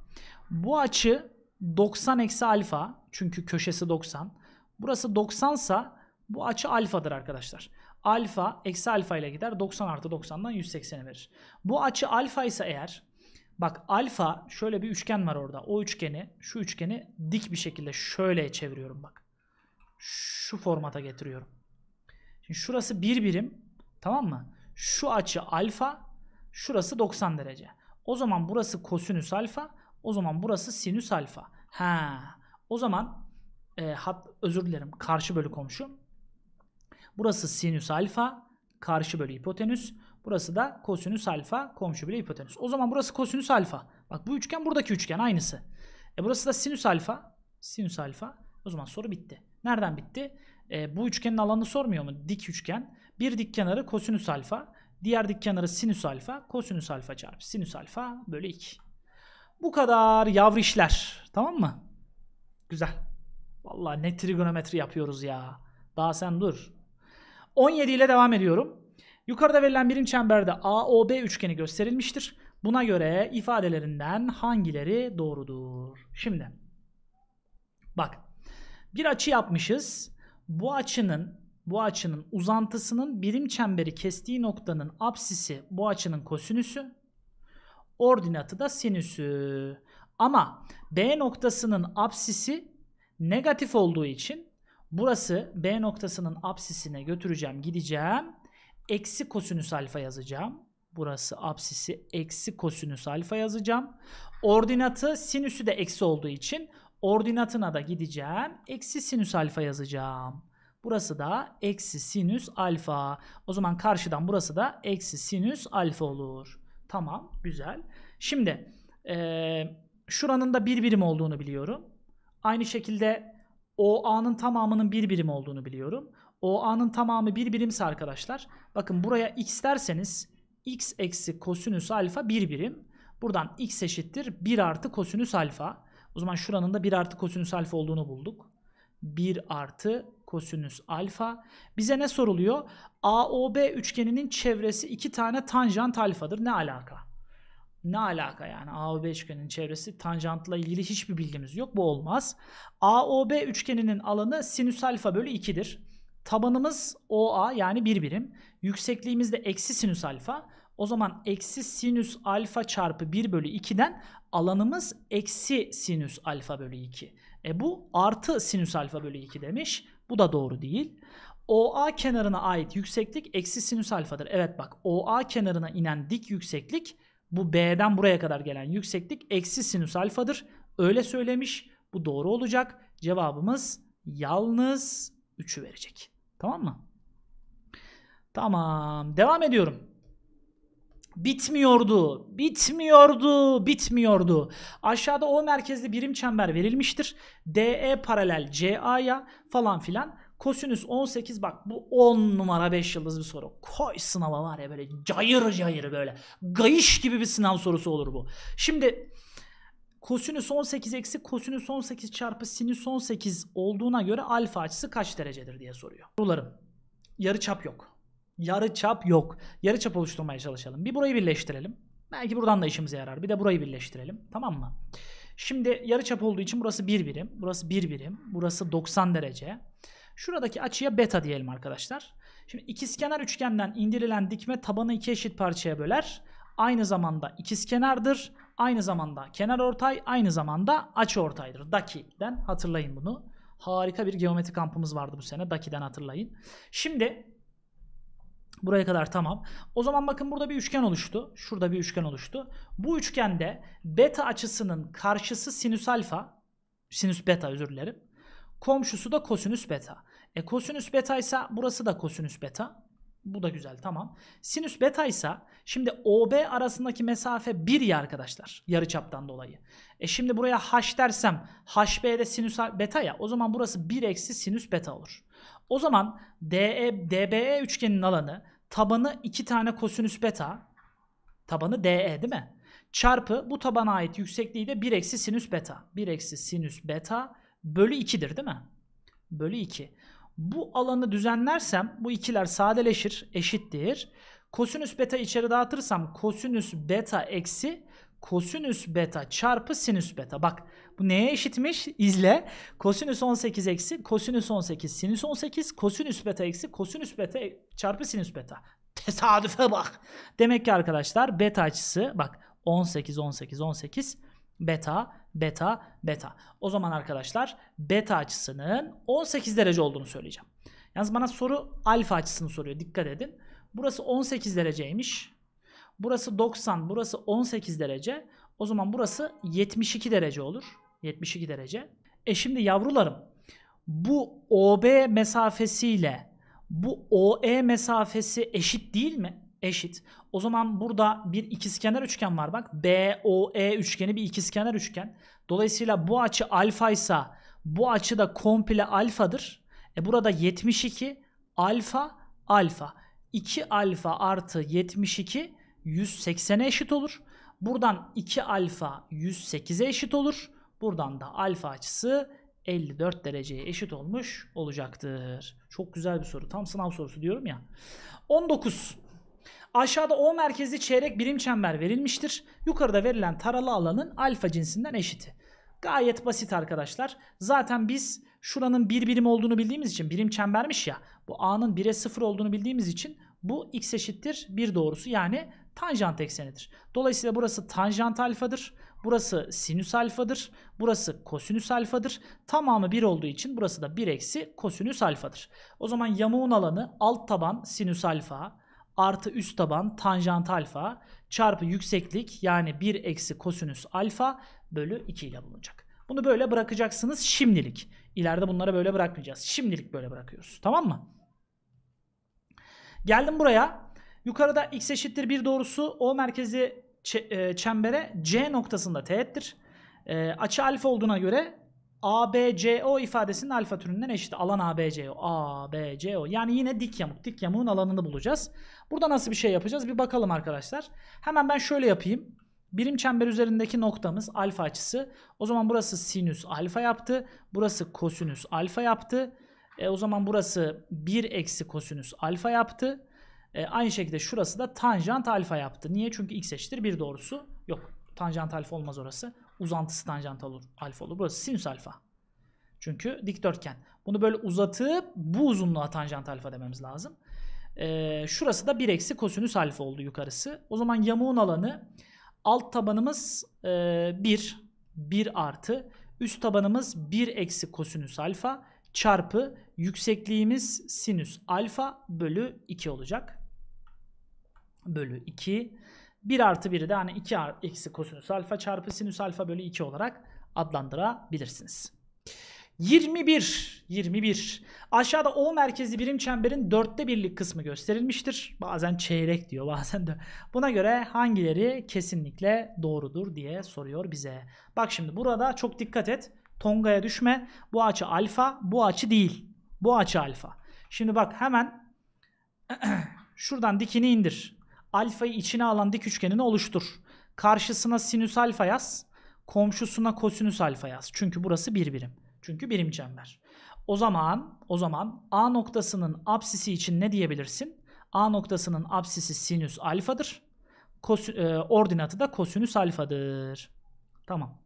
bu açı 90 eksi alfa çünkü köşesi 90. Burası 90 sa bu açı alfadır arkadaşlar. Alfa eksi alfa ile gider 90 artı 90'dan 180'e verir. Bu açı alfa ise eğer bak alfa şöyle bir üçgen var orada. O üçgeni şu üçgeni dik bir şekilde şöyle çeviriyorum bak. Şu formata getiriyorum. Şimdi şurası bir birim tamam mı? Şu açı alfa şurası 90 derece. O zaman burası kosinüs alfa o zaman burası sinüs alfa. Ha. O zaman e, hat, özür dilerim. Karşı bölü komşu. Burası sinüs alfa. Karşı bölü hipotenüs. Burası da kosinüs alfa. Komşu bölü hipotenüs. O zaman burası kosinüs alfa. Bak bu üçgen buradaki üçgen aynısı. E burası da sinüs alfa. Sinüs alfa. O zaman soru bitti. Nereden bitti? E, bu üçgenin alanını sormuyor mu? Dik üçgen. Bir dik kenarı kosinüs alfa. Diğer dik kenarı sinüs alfa. Kosinüs alfa çarpı sinüs alfa bölü 2. Bu kadar yavrişler. Tamam mı? Güzel. Vallahi ne trigonometri yapıyoruz ya. Daha sen dur. 17 ile devam ediyorum. Yukarıda verilen birim çemberde AOB üçgeni gösterilmiştir. Buna göre ifadelerinden hangileri doğrudur? Şimdi bak bir açı yapmışız. Bu açının bu açının uzantısının birim çemberi kestiği noktanın apsisi bu açının kosinüsü. Ordinatı da sinüsü. Ama B noktasının apsisi negatif olduğu için burası B noktasının apsisine götüreceğim gideceğim. Eksi kosinüs alfa yazacağım. Burası apsisi eksi kosinüs alfa yazacağım. Ordinatı sinüsü de eksi olduğu için ordinatına da gideceğim. Eksi sinüs alfa yazacağım. Burası da eksi sinüs alfa. O zaman karşıdan burası da eksi sinüs alfa olur. Tamam güzel. Şimdi e, şuranın da bir birim olduğunu biliyorum. Aynı şekilde OA'nın tamamının bir birim olduğunu biliyorum. OA'nın tamamı bir birimse arkadaşlar. Bakın buraya x derseniz x eksi kosinüs alfa bir birim. Buradan x eşittir 1 artı kosinüs alfa. O zaman şuranın da 1 artı kosinüs alfa olduğunu bulduk. 1 artı kosinüs alfa. Bize ne soruluyor? AOB üçgeninin çevresi 2 tane tanjant alfadır. Ne alaka? Ne alaka yani? AOB üçgeninin çevresi tanjantla ilgili hiçbir bilgimiz yok. Bu olmaz. AOB üçgeninin alanı sinüs alfa bölü 2'dir. Tabanımız OA yani bir birim. Yüksekliğimiz de eksi sinüs alfa. O zaman eksi sinüs alfa çarpı 1 bölü 2'den alanımız eksi sinüs alfa bölü 2. E bu artı sinüs alfa bölü 2 demiş. Bu da doğru değil. OA kenarına ait yükseklik eksi sinüs alfadır. Evet bak OA kenarına inen dik yükseklik bu B'den buraya kadar gelen yükseklik eksi sinüs alfadır. Öyle söylemiş. Bu doğru olacak. Cevabımız yalnız 3'ü verecek. Tamam mı? Tamam. Devam ediyorum. Bitmiyordu, bitmiyordu, bitmiyordu. Aşağıda O merkezli birim çember verilmiştir. DE paralel CA'ya falan filan. Kosinüs 18 bak bu 10 numara 5 yıldız bir soru. Koy sınava var ya böyle cayır cayır böyle. Gayış gibi bir sınav sorusu olur bu. Şimdi kosinüs 18 eksi kosinüs 18 çarpı sinüs 18 olduğuna göre alfa açısı kaç derecedir diye soruyor. Sorularım. Yarı çap yok yarı çap yok. Yarı çap oluşturmaya çalışalım. Bir burayı birleştirelim. Belki buradan da işimize yarar. Bir de burayı birleştirelim. Tamam mı? Şimdi yarı çap olduğu için burası bir birim. Burası bir birim. Burası 90 derece. Şuradaki açıya beta diyelim arkadaşlar. Şimdi ikizkenar üçgenden indirilen dikme tabanı iki eşit parçaya böler. Aynı zamanda ikizkenardır. Aynı zamanda kenar ortay, aynı zamanda açı ortaydır. Daki'den hatırlayın bunu. Harika bir geometri kampımız vardı bu sene. Daki'den hatırlayın. Şimdi Buraya kadar tamam. O zaman bakın burada bir üçgen oluştu. Şurada bir üçgen oluştu. Bu üçgende beta açısının karşısı sinüs alfa, sinüs beta özür dilerim. Komşusu da kosinüs beta. E kosinüs beta ise burası da kosinüs beta. Bu da güzel tamam. Sinüs beta ise şimdi OB arasındaki mesafe 1 ya arkadaşlar. Yarı çaptan dolayı. E şimdi buraya h dersem hb de sinüs beta ya. O zaman burası 1 eksi sinüs beta olur. O zaman DE, DBE üçgenin alanı tabanı 2 tane kosinüs beta tabanı DE değil mi? Çarpı bu tabana ait yüksekliği de 1 eksi sinüs beta. 1 eksi sinüs beta bölü 2'dir değil mi? Bölü 2. Bu alanı düzenlersem bu ikiler sadeleşir, eşittir. Kosinüs beta içeri dağıtırsam kosinüs beta eksi kosinüs beta çarpı sinüs beta. Bak bu neye eşitmiş? İzle. Kosinüs 18 eksi kosinüs 18 sinüs 18 kosinüs beta eksi kosinüs beta çarpı sinüs beta. Tesadüfe bak. Demek ki arkadaşlar beta açısı bak 18 18 18 beta beta beta. O zaman arkadaşlar beta açısının 18 derece olduğunu söyleyeceğim. Yalnız bana soru alfa açısını soruyor. Dikkat edin. Burası 18 dereceymiş. Burası 90, burası 18 derece. O zaman burası 72 derece olur. 72 derece. E şimdi yavrularım bu OB mesafesiyle bu OE mesafesi eşit değil mi? Eşit. O zaman burada bir ikizkenar üçgen var bak. BOE üçgeni bir ikizkenar üçgen. Dolayısıyla bu açı alfa ise bu açı da komple alfadır. E burada 72 alfa alfa. 2 alfa artı 72 180'e eşit olur. Buradan 2 alfa 108'e eşit olur. Buradan da alfa açısı 54 dereceye eşit olmuş olacaktır. Çok güzel bir soru. Tam sınav sorusu diyorum ya. 19. Aşağıda O merkezli çeyrek birim çember verilmiştir. Yukarıda verilen taralı alanın alfa cinsinden eşiti. Gayet basit arkadaşlar. Zaten biz şuranın bir birim olduğunu bildiğimiz için birim çembermiş ya. Bu A'nın 1'e 0 olduğunu bildiğimiz için bu x eşittir 1 doğrusu yani tanjant eksenidir. Dolayısıyla burası tanjant alfadır. Burası sinüs alfadır. Burası kosinüs alfadır. Tamamı 1 olduğu için burası da 1 eksi kosinüs alfadır. O zaman yamuğun alanı alt taban sinüs alfa artı üst taban tanjant alfa çarpı yükseklik yani 1 eksi kosinüs alfa bölü 2 ile bulunacak. Bunu böyle bırakacaksınız şimdilik. İleride bunları böyle bırakmayacağız. Şimdilik böyle bırakıyoruz. Tamam mı? Geldim buraya. Yukarıda x eşittir 1 doğrusu o merkezi e, çembere C noktasında teğettir. E, açı alfa olduğuna göre ABCO ifadesinin alfa türünden eşit. Alan ABCO. ABCO. Yani yine dik yamuk. Dik yamuğun alanını bulacağız. Burada nasıl bir şey yapacağız? Bir bakalım arkadaşlar. Hemen ben şöyle yapayım. Birim çember üzerindeki noktamız alfa açısı. O zaman burası sinüs alfa yaptı. Burası kosinüs alfa yaptı. E, o zaman burası 1 eksi kosinüs alfa yaptı. E, aynı şekilde şurası da tanjant alfa yaptı. Niye? Çünkü x eşittir 1 doğrusu. Yok. Tanjant alfa olmaz orası. Uzantısı tanjant olur, alfa olur. Burası sinüs alfa. Çünkü dikdörtgen. Bunu böyle uzatıp bu uzunluğa tanjant alfa dememiz lazım. E, şurası da 1 eksi kosinüs alfa oldu yukarısı. O zaman yamuğun alanı alt tabanımız e, 1. 1 artı. Üst tabanımız 1 eksi kosinüs alfa çarpı yüksekliğimiz sinüs alfa bölü 2 olacak bölü 2. 1 artı 1'i de hani 2 eksi kosinüs alfa çarpı sinüs alfa bölü 2 olarak adlandırabilirsiniz. 21. 21. Aşağıda O merkezli birim çemberin dörtte birlik kısmı gösterilmiştir. Bazen çeyrek diyor bazen de. Buna göre hangileri kesinlikle doğrudur diye soruyor bize. Bak şimdi burada çok dikkat et. Tonga'ya düşme. Bu açı alfa. Bu açı değil. Bu açı alfa. Şimdi bak hemen şuradan dikini indir alfayı içine alan dik üçgenini oluştur. Karşısına sinüs alfa yaz. Komşusuna kosinüs alfa yaz. Çünkü burası bir birim. Çünkü birim çember. O zaman o zaman A noktasının absisi için ne diyebilirsin? A noktasının absisi sinüs alfadır. Kos, e, ordinatı da kosinüs alfadır. Tamam.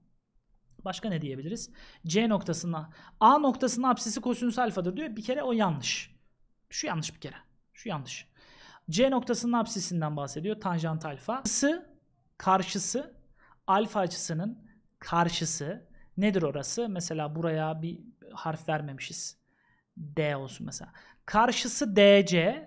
Başka ne diyebiliriz? C noktasına A noktasının absisi kosinüs alfadır diyor. Bir kere o yanlış. Şu yanlış bir kere. Şu yanlış. C noktasının apsisinden bahsediyor. Tanjant alfa. Isı karşısı alfa açısının karşısı nedir orası? Mesela buraya bir harf vermemişiz. D olsun mesela. Karşısı DC,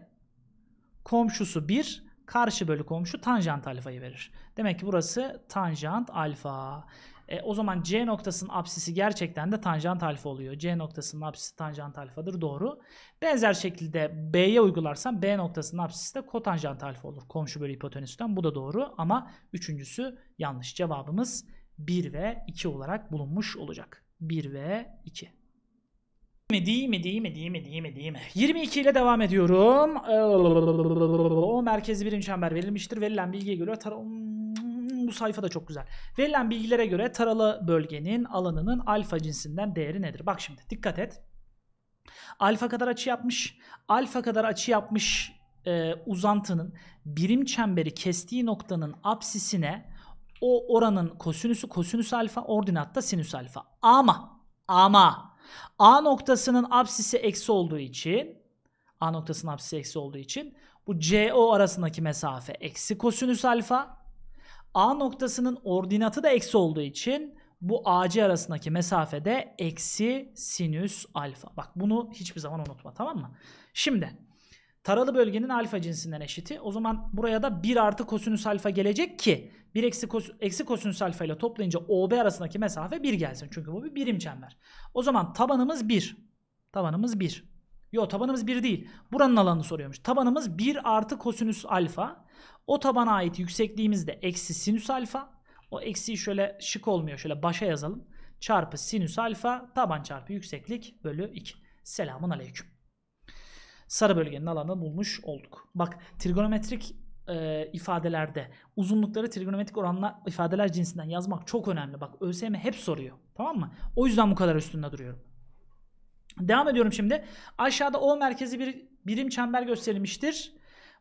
komşusu 1, karşı bölü komşu tanjant alfayı verir. Demek ki burası tanjant alfa. E, o zaman C noktasının apsisi gerçekten de tanjant alfa oluyor. C noktasının apsisi tanjant alfadır doğru. Benzer şekilde B'ye uygularsam B noktasının apsisi de kotanjant alfa olur. Komşu bölü hipotenüsten bu da doğru ama üçüncüsü yanlış. Cevabımız 1 ve 2 olarak bulunmuş olacak. 1 ve 2 mi değil mi değil mi değil mi değil mi değil mi? 22 ile devam ediyorum. O merkezi birim çember verilmiştir. Verilen bilgiye göre tarım bu sayfa da çok güzel. Verilen bilgilere göre taralı bölgenin alanının alfa cinsinden değeri nedir? Bak şimdi dikkat et. Alfa kadar açı yapmış. Alfa kadar açı yapmış e, uzantının birim çemberi kestiği noktanın apsisine o oranın kosinüsü kosinüs alfa ordinatta sinüs alfa. Ama ama A noktasının apsisi eksi olduğu için A noktasının apsisi eksi olduğu için bu CO arasındaki mesafe eksi kosinüs alfa A noktasının ordinatı da eksi olduğu için bu AC arasındaki mesafede eksi sinüs alfa. Bak bunu hiçbir zaman unutma tamam mı? Şimdi taralı bölgenin alfa cinsinden eşiti. O zaman buraya da 1 artı kosinüs alfa gelecek ki 1 eksi, kos eksi kosinüs alfa ile toplayınca OB arasındaki mesafe 1 gelsin. Çünkü bu bir birim çember. O zaman tabanımız 1. Tabanımız 1. Yok tabanımız 1 değil. Buranın alanını soruyormuş. Tabanımız 1 artı kosinüs alfa. O tabana ait yüksekliğimiz de eksi sinüs alfa. O eksiyi şöyle şık olmuyor. Şöyle başa yazalım. Çarpı sinüs alfa taban çarpı yükseklik bölü 2. Selamun aleyküm. Sarı bölgenin alanını bulmuş olduk. Bak trigonometrik e, ifadelerde uzunlukları trigonometrik oranla ifadeler cinsinden yazmak çok önemli. Bak ÖSYM hep soruyor. Tamam mı? O yüzden bu kadar üstünde duruyorum. Devam ediyorum şimdi. Aşağıda O merkezi bir birim çember gösterilmiştir.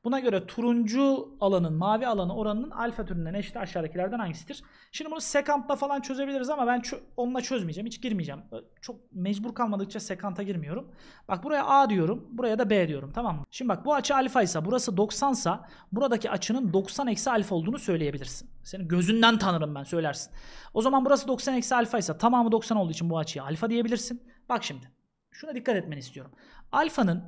Buna göre turuncu alanın, mavi alanı oranının alfa türünden eşit aşağıdakilerden hangisidir? Şimdi bunu sekantla falan çözebiliriz ama ben çö onunla çözmeyeceğim. Hiç girmeyeceğim. Çok mecbur kalmadıkça sekanta girmiyorum. Bak buraya A diyorum. Buraya da B diyorum. Tamam mı? Şimdi bak bu açı alfa ise burası 90 sa buradaki açının 90 eksi alfa olduğunu söyleyebilirsin. Senin gözünden tanırım ben söylersin. O zaman burası 90 eksi alfa ise tamamı 90 olduğu için bu açıya alfa diyebilirsin. Bak şimdi. Şuna dikkat etmeni istiyorum. Alfanın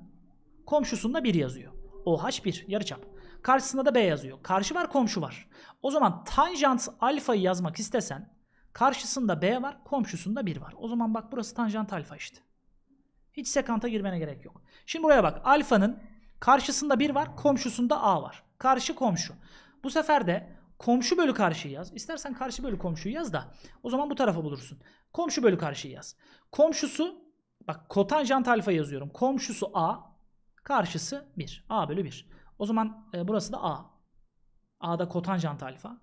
komşusunda 1 yazıyor. OH1 yarıçap. Karşısında da B yazıyor. Karşı var komşu var. O zaman tanjant alfayı yazmak istesen karşısında B var komşusunda 1 var. O zaman bak burası tanjant alfa işte. Hiç sekanta girmene gerek yok. Şimdi buraya bak. Alfanın karşısında 1 var komşusunda A var. Karşı komşu. Bu sefer de komşu bölü karşıyı yaz. İstersen karşı bölü komşuyu yaz da o zaman bu tarafa bulursun. Komşu bölü karşıyı yaz. Komşusu Bak kotanjant alfa yazıyorum. Komşusu A, karşısı 1. A bölü 1. O zaman e, burası da A. A'da kotanjant alfa.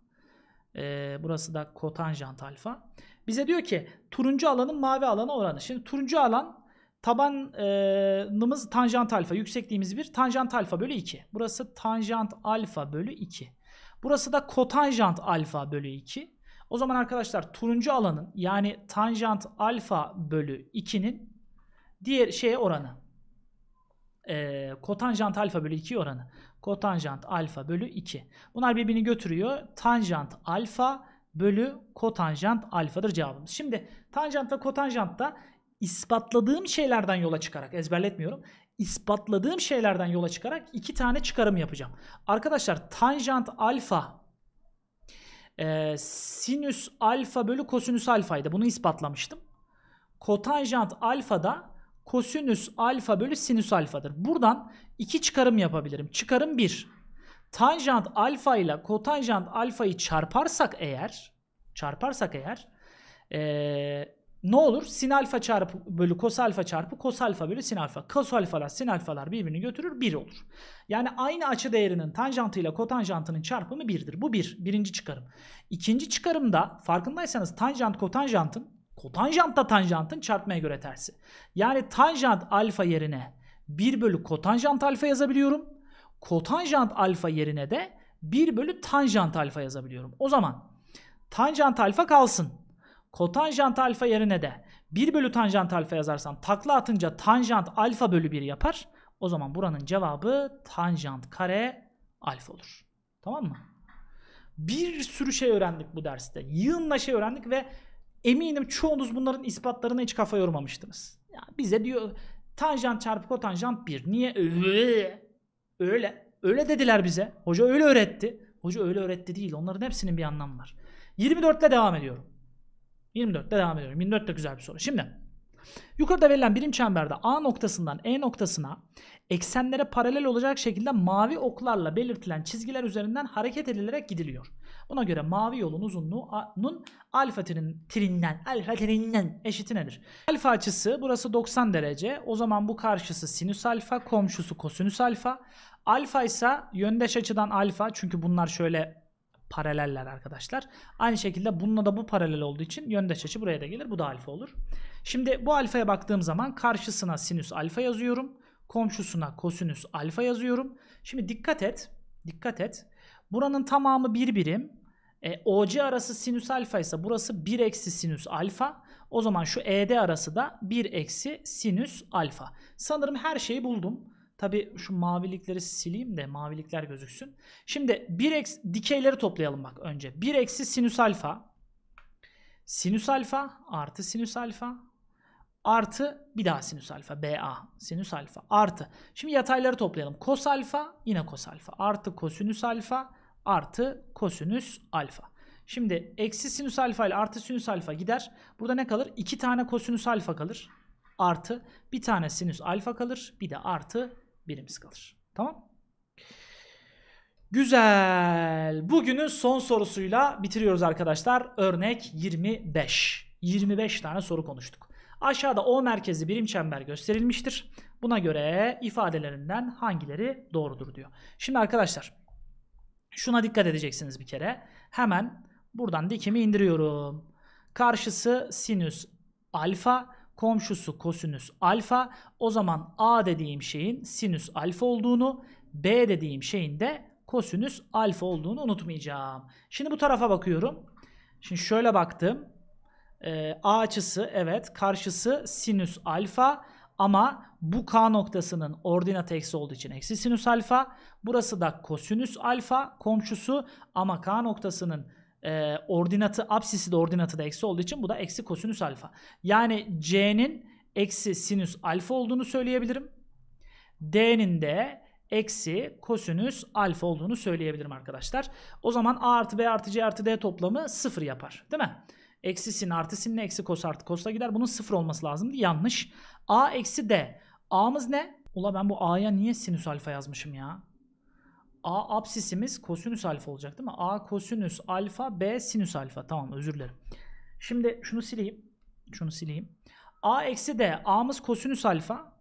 E, burası da kotanjant alfa. Bize diyor ki turuncu alanın mavi alana oranı. Şimdi turuncu alan tabanımız e, tanjant alfa. Yüksekliğimiz 1. Tanjant alfa bölü 2. Burası tanjant alfa bölü 2. Burası da kotanjant alfa bölü 2. O zaman arkadaşlar turuncu alanın yani tanjant alfa bölü 2'nin diğer şeye oranı. E, kotanjant alfa bölü 2 oranı. Kotanjant alfa bölü 2. Bunlar birbirini götürüyor. Tanjant alfa bölü kotanjant alfadır cevabımız. Şimdi tanjant ve kotanjant da ispatladığım şeylerden yola çıkarak ezberletmiyorum. İspatladığım şeylerden yola çıkarak iki tane çıkarım yapacağım. Arkadaşlar tanjant alfa e, sinüs alfa bölü kosinüs alfaydı. Bunu ispatlamıştım. Kotanjant alfa da kosinüs alfa bölü sinüs alfadır. Buradan iki çıkarım yapabilirim. Çıkarım 1. Tanjant alfa ile kotanjant alfayı çarparsak eğer çarparsak eğer ee, ne olur? Sin alfa çarpı bölü kos alfa çarpı kos alfa bölü sin alfa. Kos alfalar sin alfalar birbirini götürür 1 bir olur. Yani aynı açı değerinin tanjantıyla kotanjantının çarpımı 1'dir. Bu 1. Bir, birinci çıkarım. İkinci çıkarımda farkındaysanız tanjant kotanjantın Kotanjant da tanjantın çarpmaya göre tersi. Yani tanjant alfa yerine 1 bölü kotanjant alfa yazabiliyorum. Kotanjant alfa yerine de 1 bölü tanjant alfa yazabiliyorum. O zaman tanjant alfa kalsın. Kotanjant alfa yerine de 1 bölü tanjant alfa yazarsam takla atınca tanjant alfa bölü 1 yapar. O zaman buranın cevabı tanjant kare alfa olur. Tamam mı? Bir sürü şey öğrendik bu derste. Yığınla şey öğrendik ve Eminim çoğunuz bunların ispatlarına hiç kafa yormamıştınız. Ya bize diyor tanjant çarpı kotanjant 1. Niye? Öyle. Öyle dediler bize. Hoca öyle öğretti. Hoca öyle öğretti değil. Onların hepsinin bir anlamı var. 24'te devam ediyorum. 24'te devam ediyorum. 24 de güzel bir soru. Şimdi Yukarıda verilen birim çemberde A noktasından E noktasına eksenlere paralel olacak şekilde mavi oklarla belirtilen çizgiler üzerinden hareket edilerek gidiliyor. Buna göre mavi yolun uzunluğunun alfa tirin, trininden, alfa trininden eşiti nedir? Alfa açısı burası 90 derece. O zaman bu karşısı sinüs alfa, komşusu kosinüs alfa. Alfa ise yöndeş açıdan alfa çünkü bunlar şöyle paraleller arkadaşlar. Aynı şekilde bununla da bu paralel olduğu için yöndeş açı buraya da gelir. Bu da alfa olur. Şimdi bu alfaya baktığım zaman karşısına sinüs alfa yazıyorum. Komşusuna kosinüs alfa yazıyorum. Şimdi dikkat et. Dikkat et. Buranın tamamı bir birim. E, OC arası sinüs alfa ise burası 1 eksi sinüs alfa. O zaman şu ED arası da 1 eksi sinüs alfa. Sanırım her şeyi buldum. Tabi şu mavilikleri sileyim de mavilikler gözüksün. Şimdi 1 eksi dikeyleri toplayalım bak önce. 1 eksi sinüs alfa. Sinüs alfa artı sinüs alfa artı bir daha sinüs alfa BA sinüs alfa artı. Şimdi yatayları toplayalım. Kos alfa yine kos alfa artı kosinüs alfa artı kosinüs alfa. Şimdi eksi sinüs alfa ile artı sinüs alfa gider. Burada ne kalır? 2 tane kosinüs alfa kalır. Artı bir tane sinüs alfa kalır. Bir de artı birimiz kalır. Tamam Güzel. Bugünün son sorusuyla bitiriyoruz arkadaşlar. Örnek 25. 25 tane soru konuştuk. Aşağıda O merkezi birim çember gösterilmiştir. Buna göre ifadelerinden hangileri doğrudur diyor. Şimdi arkadaşlar şuna dikkat edeceksiniz bir kere. Hemen buradan dikimi indiriyorum. Karşısı sinüs alfa komşusu kosinüs alfa. O zaman A dediğim şeyin sinüs alfa olduğunu, B dediğim şeyin de kosinüs alfa olduğunu unutmayacağım. Şimdi bu tarafa bakıyorum. Şimdi şöyle baktım. Ee, A açısı evet karşısı sinüs alfa ama bu K noktasının ordinat eksi olduğu için eksi sinüs alfa. Burası da kosinüs alfa komşusu ama K noktasının e, ordinatı absisi de ordinatı da eksi olduğu için bu da eksi kosinüs alfa. Yani C'nin eksi sinüs alfa olduğunu söyleyebilirim. D'nin de eksi kosinüs alfa olduğunu söyleyebilirim arkadaşlar. O zaman A artı B artı C artı D toplamı sıfır yapar. Değil mi? Eksi sin artı sinle eksi kos artı kosla gider. Bunun sıfır olması lazımdı. Yanlış. A eksi D. A'mız ne? Ula ben bu A'ya niye sinüs alfa yazmışım ya? A absisimiz kosinüs alfa olacak değil mi? A kosinüs alfa, B sinüs alfa. Tamam özür dilerim. Şimdi şunu sileyim. Şunu sileyim. A eksi D. A'mız kosinüs alfa.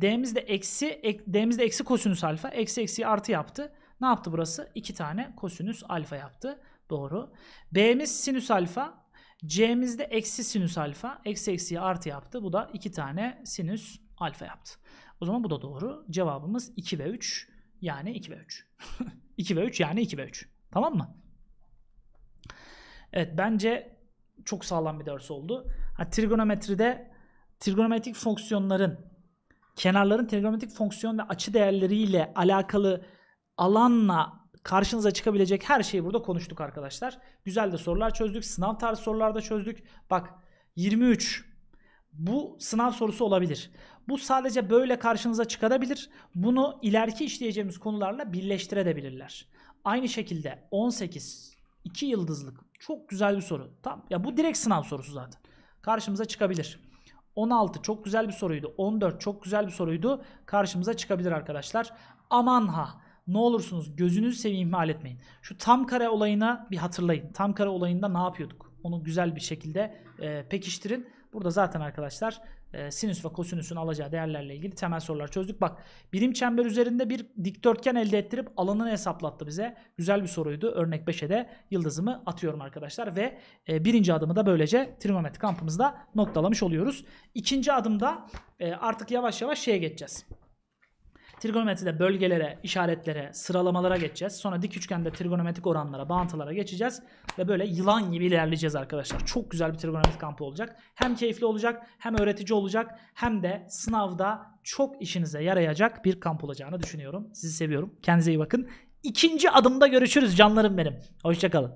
D'miz de eksi, ek, D'miz de eksi kosinüs alfa. Eksi eksi artı yaptı. Ne yaptı burası? İki tane kosinüs alfa yaptı. Doğru. B'miz sinüs alfa. C'miz de eksi sinüs alfa. Eksi eksi artı yaptı. Bu da iki tane sinüs alfa yaptı. O zaman bu da doğru. Cevabımız 2 ve 3 yani 2 ve 3. 2 ve 3 yani 2 ve 3. Tamam mı? Evet bence çok sağlam bir ders oldu. Ha, trigonometride trigonometrik fonksiyonların kenarların trigonometrik fonksiyon ve açı değerleriyle alakalı alanla karşınıza çıkabilecek her şeyi burada konuştuk arkadaşlar. Güzel de sorular çözdük. Sınav tarzı sorularda çözdük. Bak 23 bu sınav sorusu olabilir. Bu sadece böyle karşınıza çıkarabilir. Bunu ileriki işleyeceğimiz konularla birleştirebilirler. Aynı şekilde 18 2 yıldızlık çok güzel bir soru. Tam ya bu direkt sınav sorusu zaten. Karşımıza çıkabilir. 16 çok güzel bir soruydu. 14 çok güzel bir soruydu. Karşımıza çıkabilir arkadaşlar. Aman ha ne olursunuz gözünüzü seveyim ihmal etmeyin. Şu tam kare olayına bir hatırlayın. Tam kare olayında ne yapıyorduk? Onu güzel bir şekilde e, pekiştirin. Burada zaten arkadaşlar e, sinüs ve kosinüsün alacağı değerlerle ilgili temel sorular çözdük. Bak birim çember üzerinde bir dikdörtgen elde ettirip alanını hesaplattı bize. Güzel bir soruydu. Örnek 5'e de yıldızımı atıyorum arkadaşlar ve e, birinci adımı da böylece trigonometri kampımızda noktalamış oluyoruz. İkinci adımda e, artık yavaş yavaş şeye geçeceğiz. Trigonometride bölgelere, işaretlere, sıralamalara geçeceğiz. Sonra dik üçgende trigonometrik oranlara, bağıntılara geçeceğiz. Ve böyle yılan gibi ilerleyeceğiz arkadaşlar. Çok güzel bir trigonometri kampı olacak. Hem keyifli olacak, hem öğretici olacak, hem de sınavda çok işinize yarayacak bir kamp olacağını düşünüyorum. Sizi seviyorum. Kendinize iyi bakın. İkinci adımda görüşürüz canlarım benim. Hoşçakalın.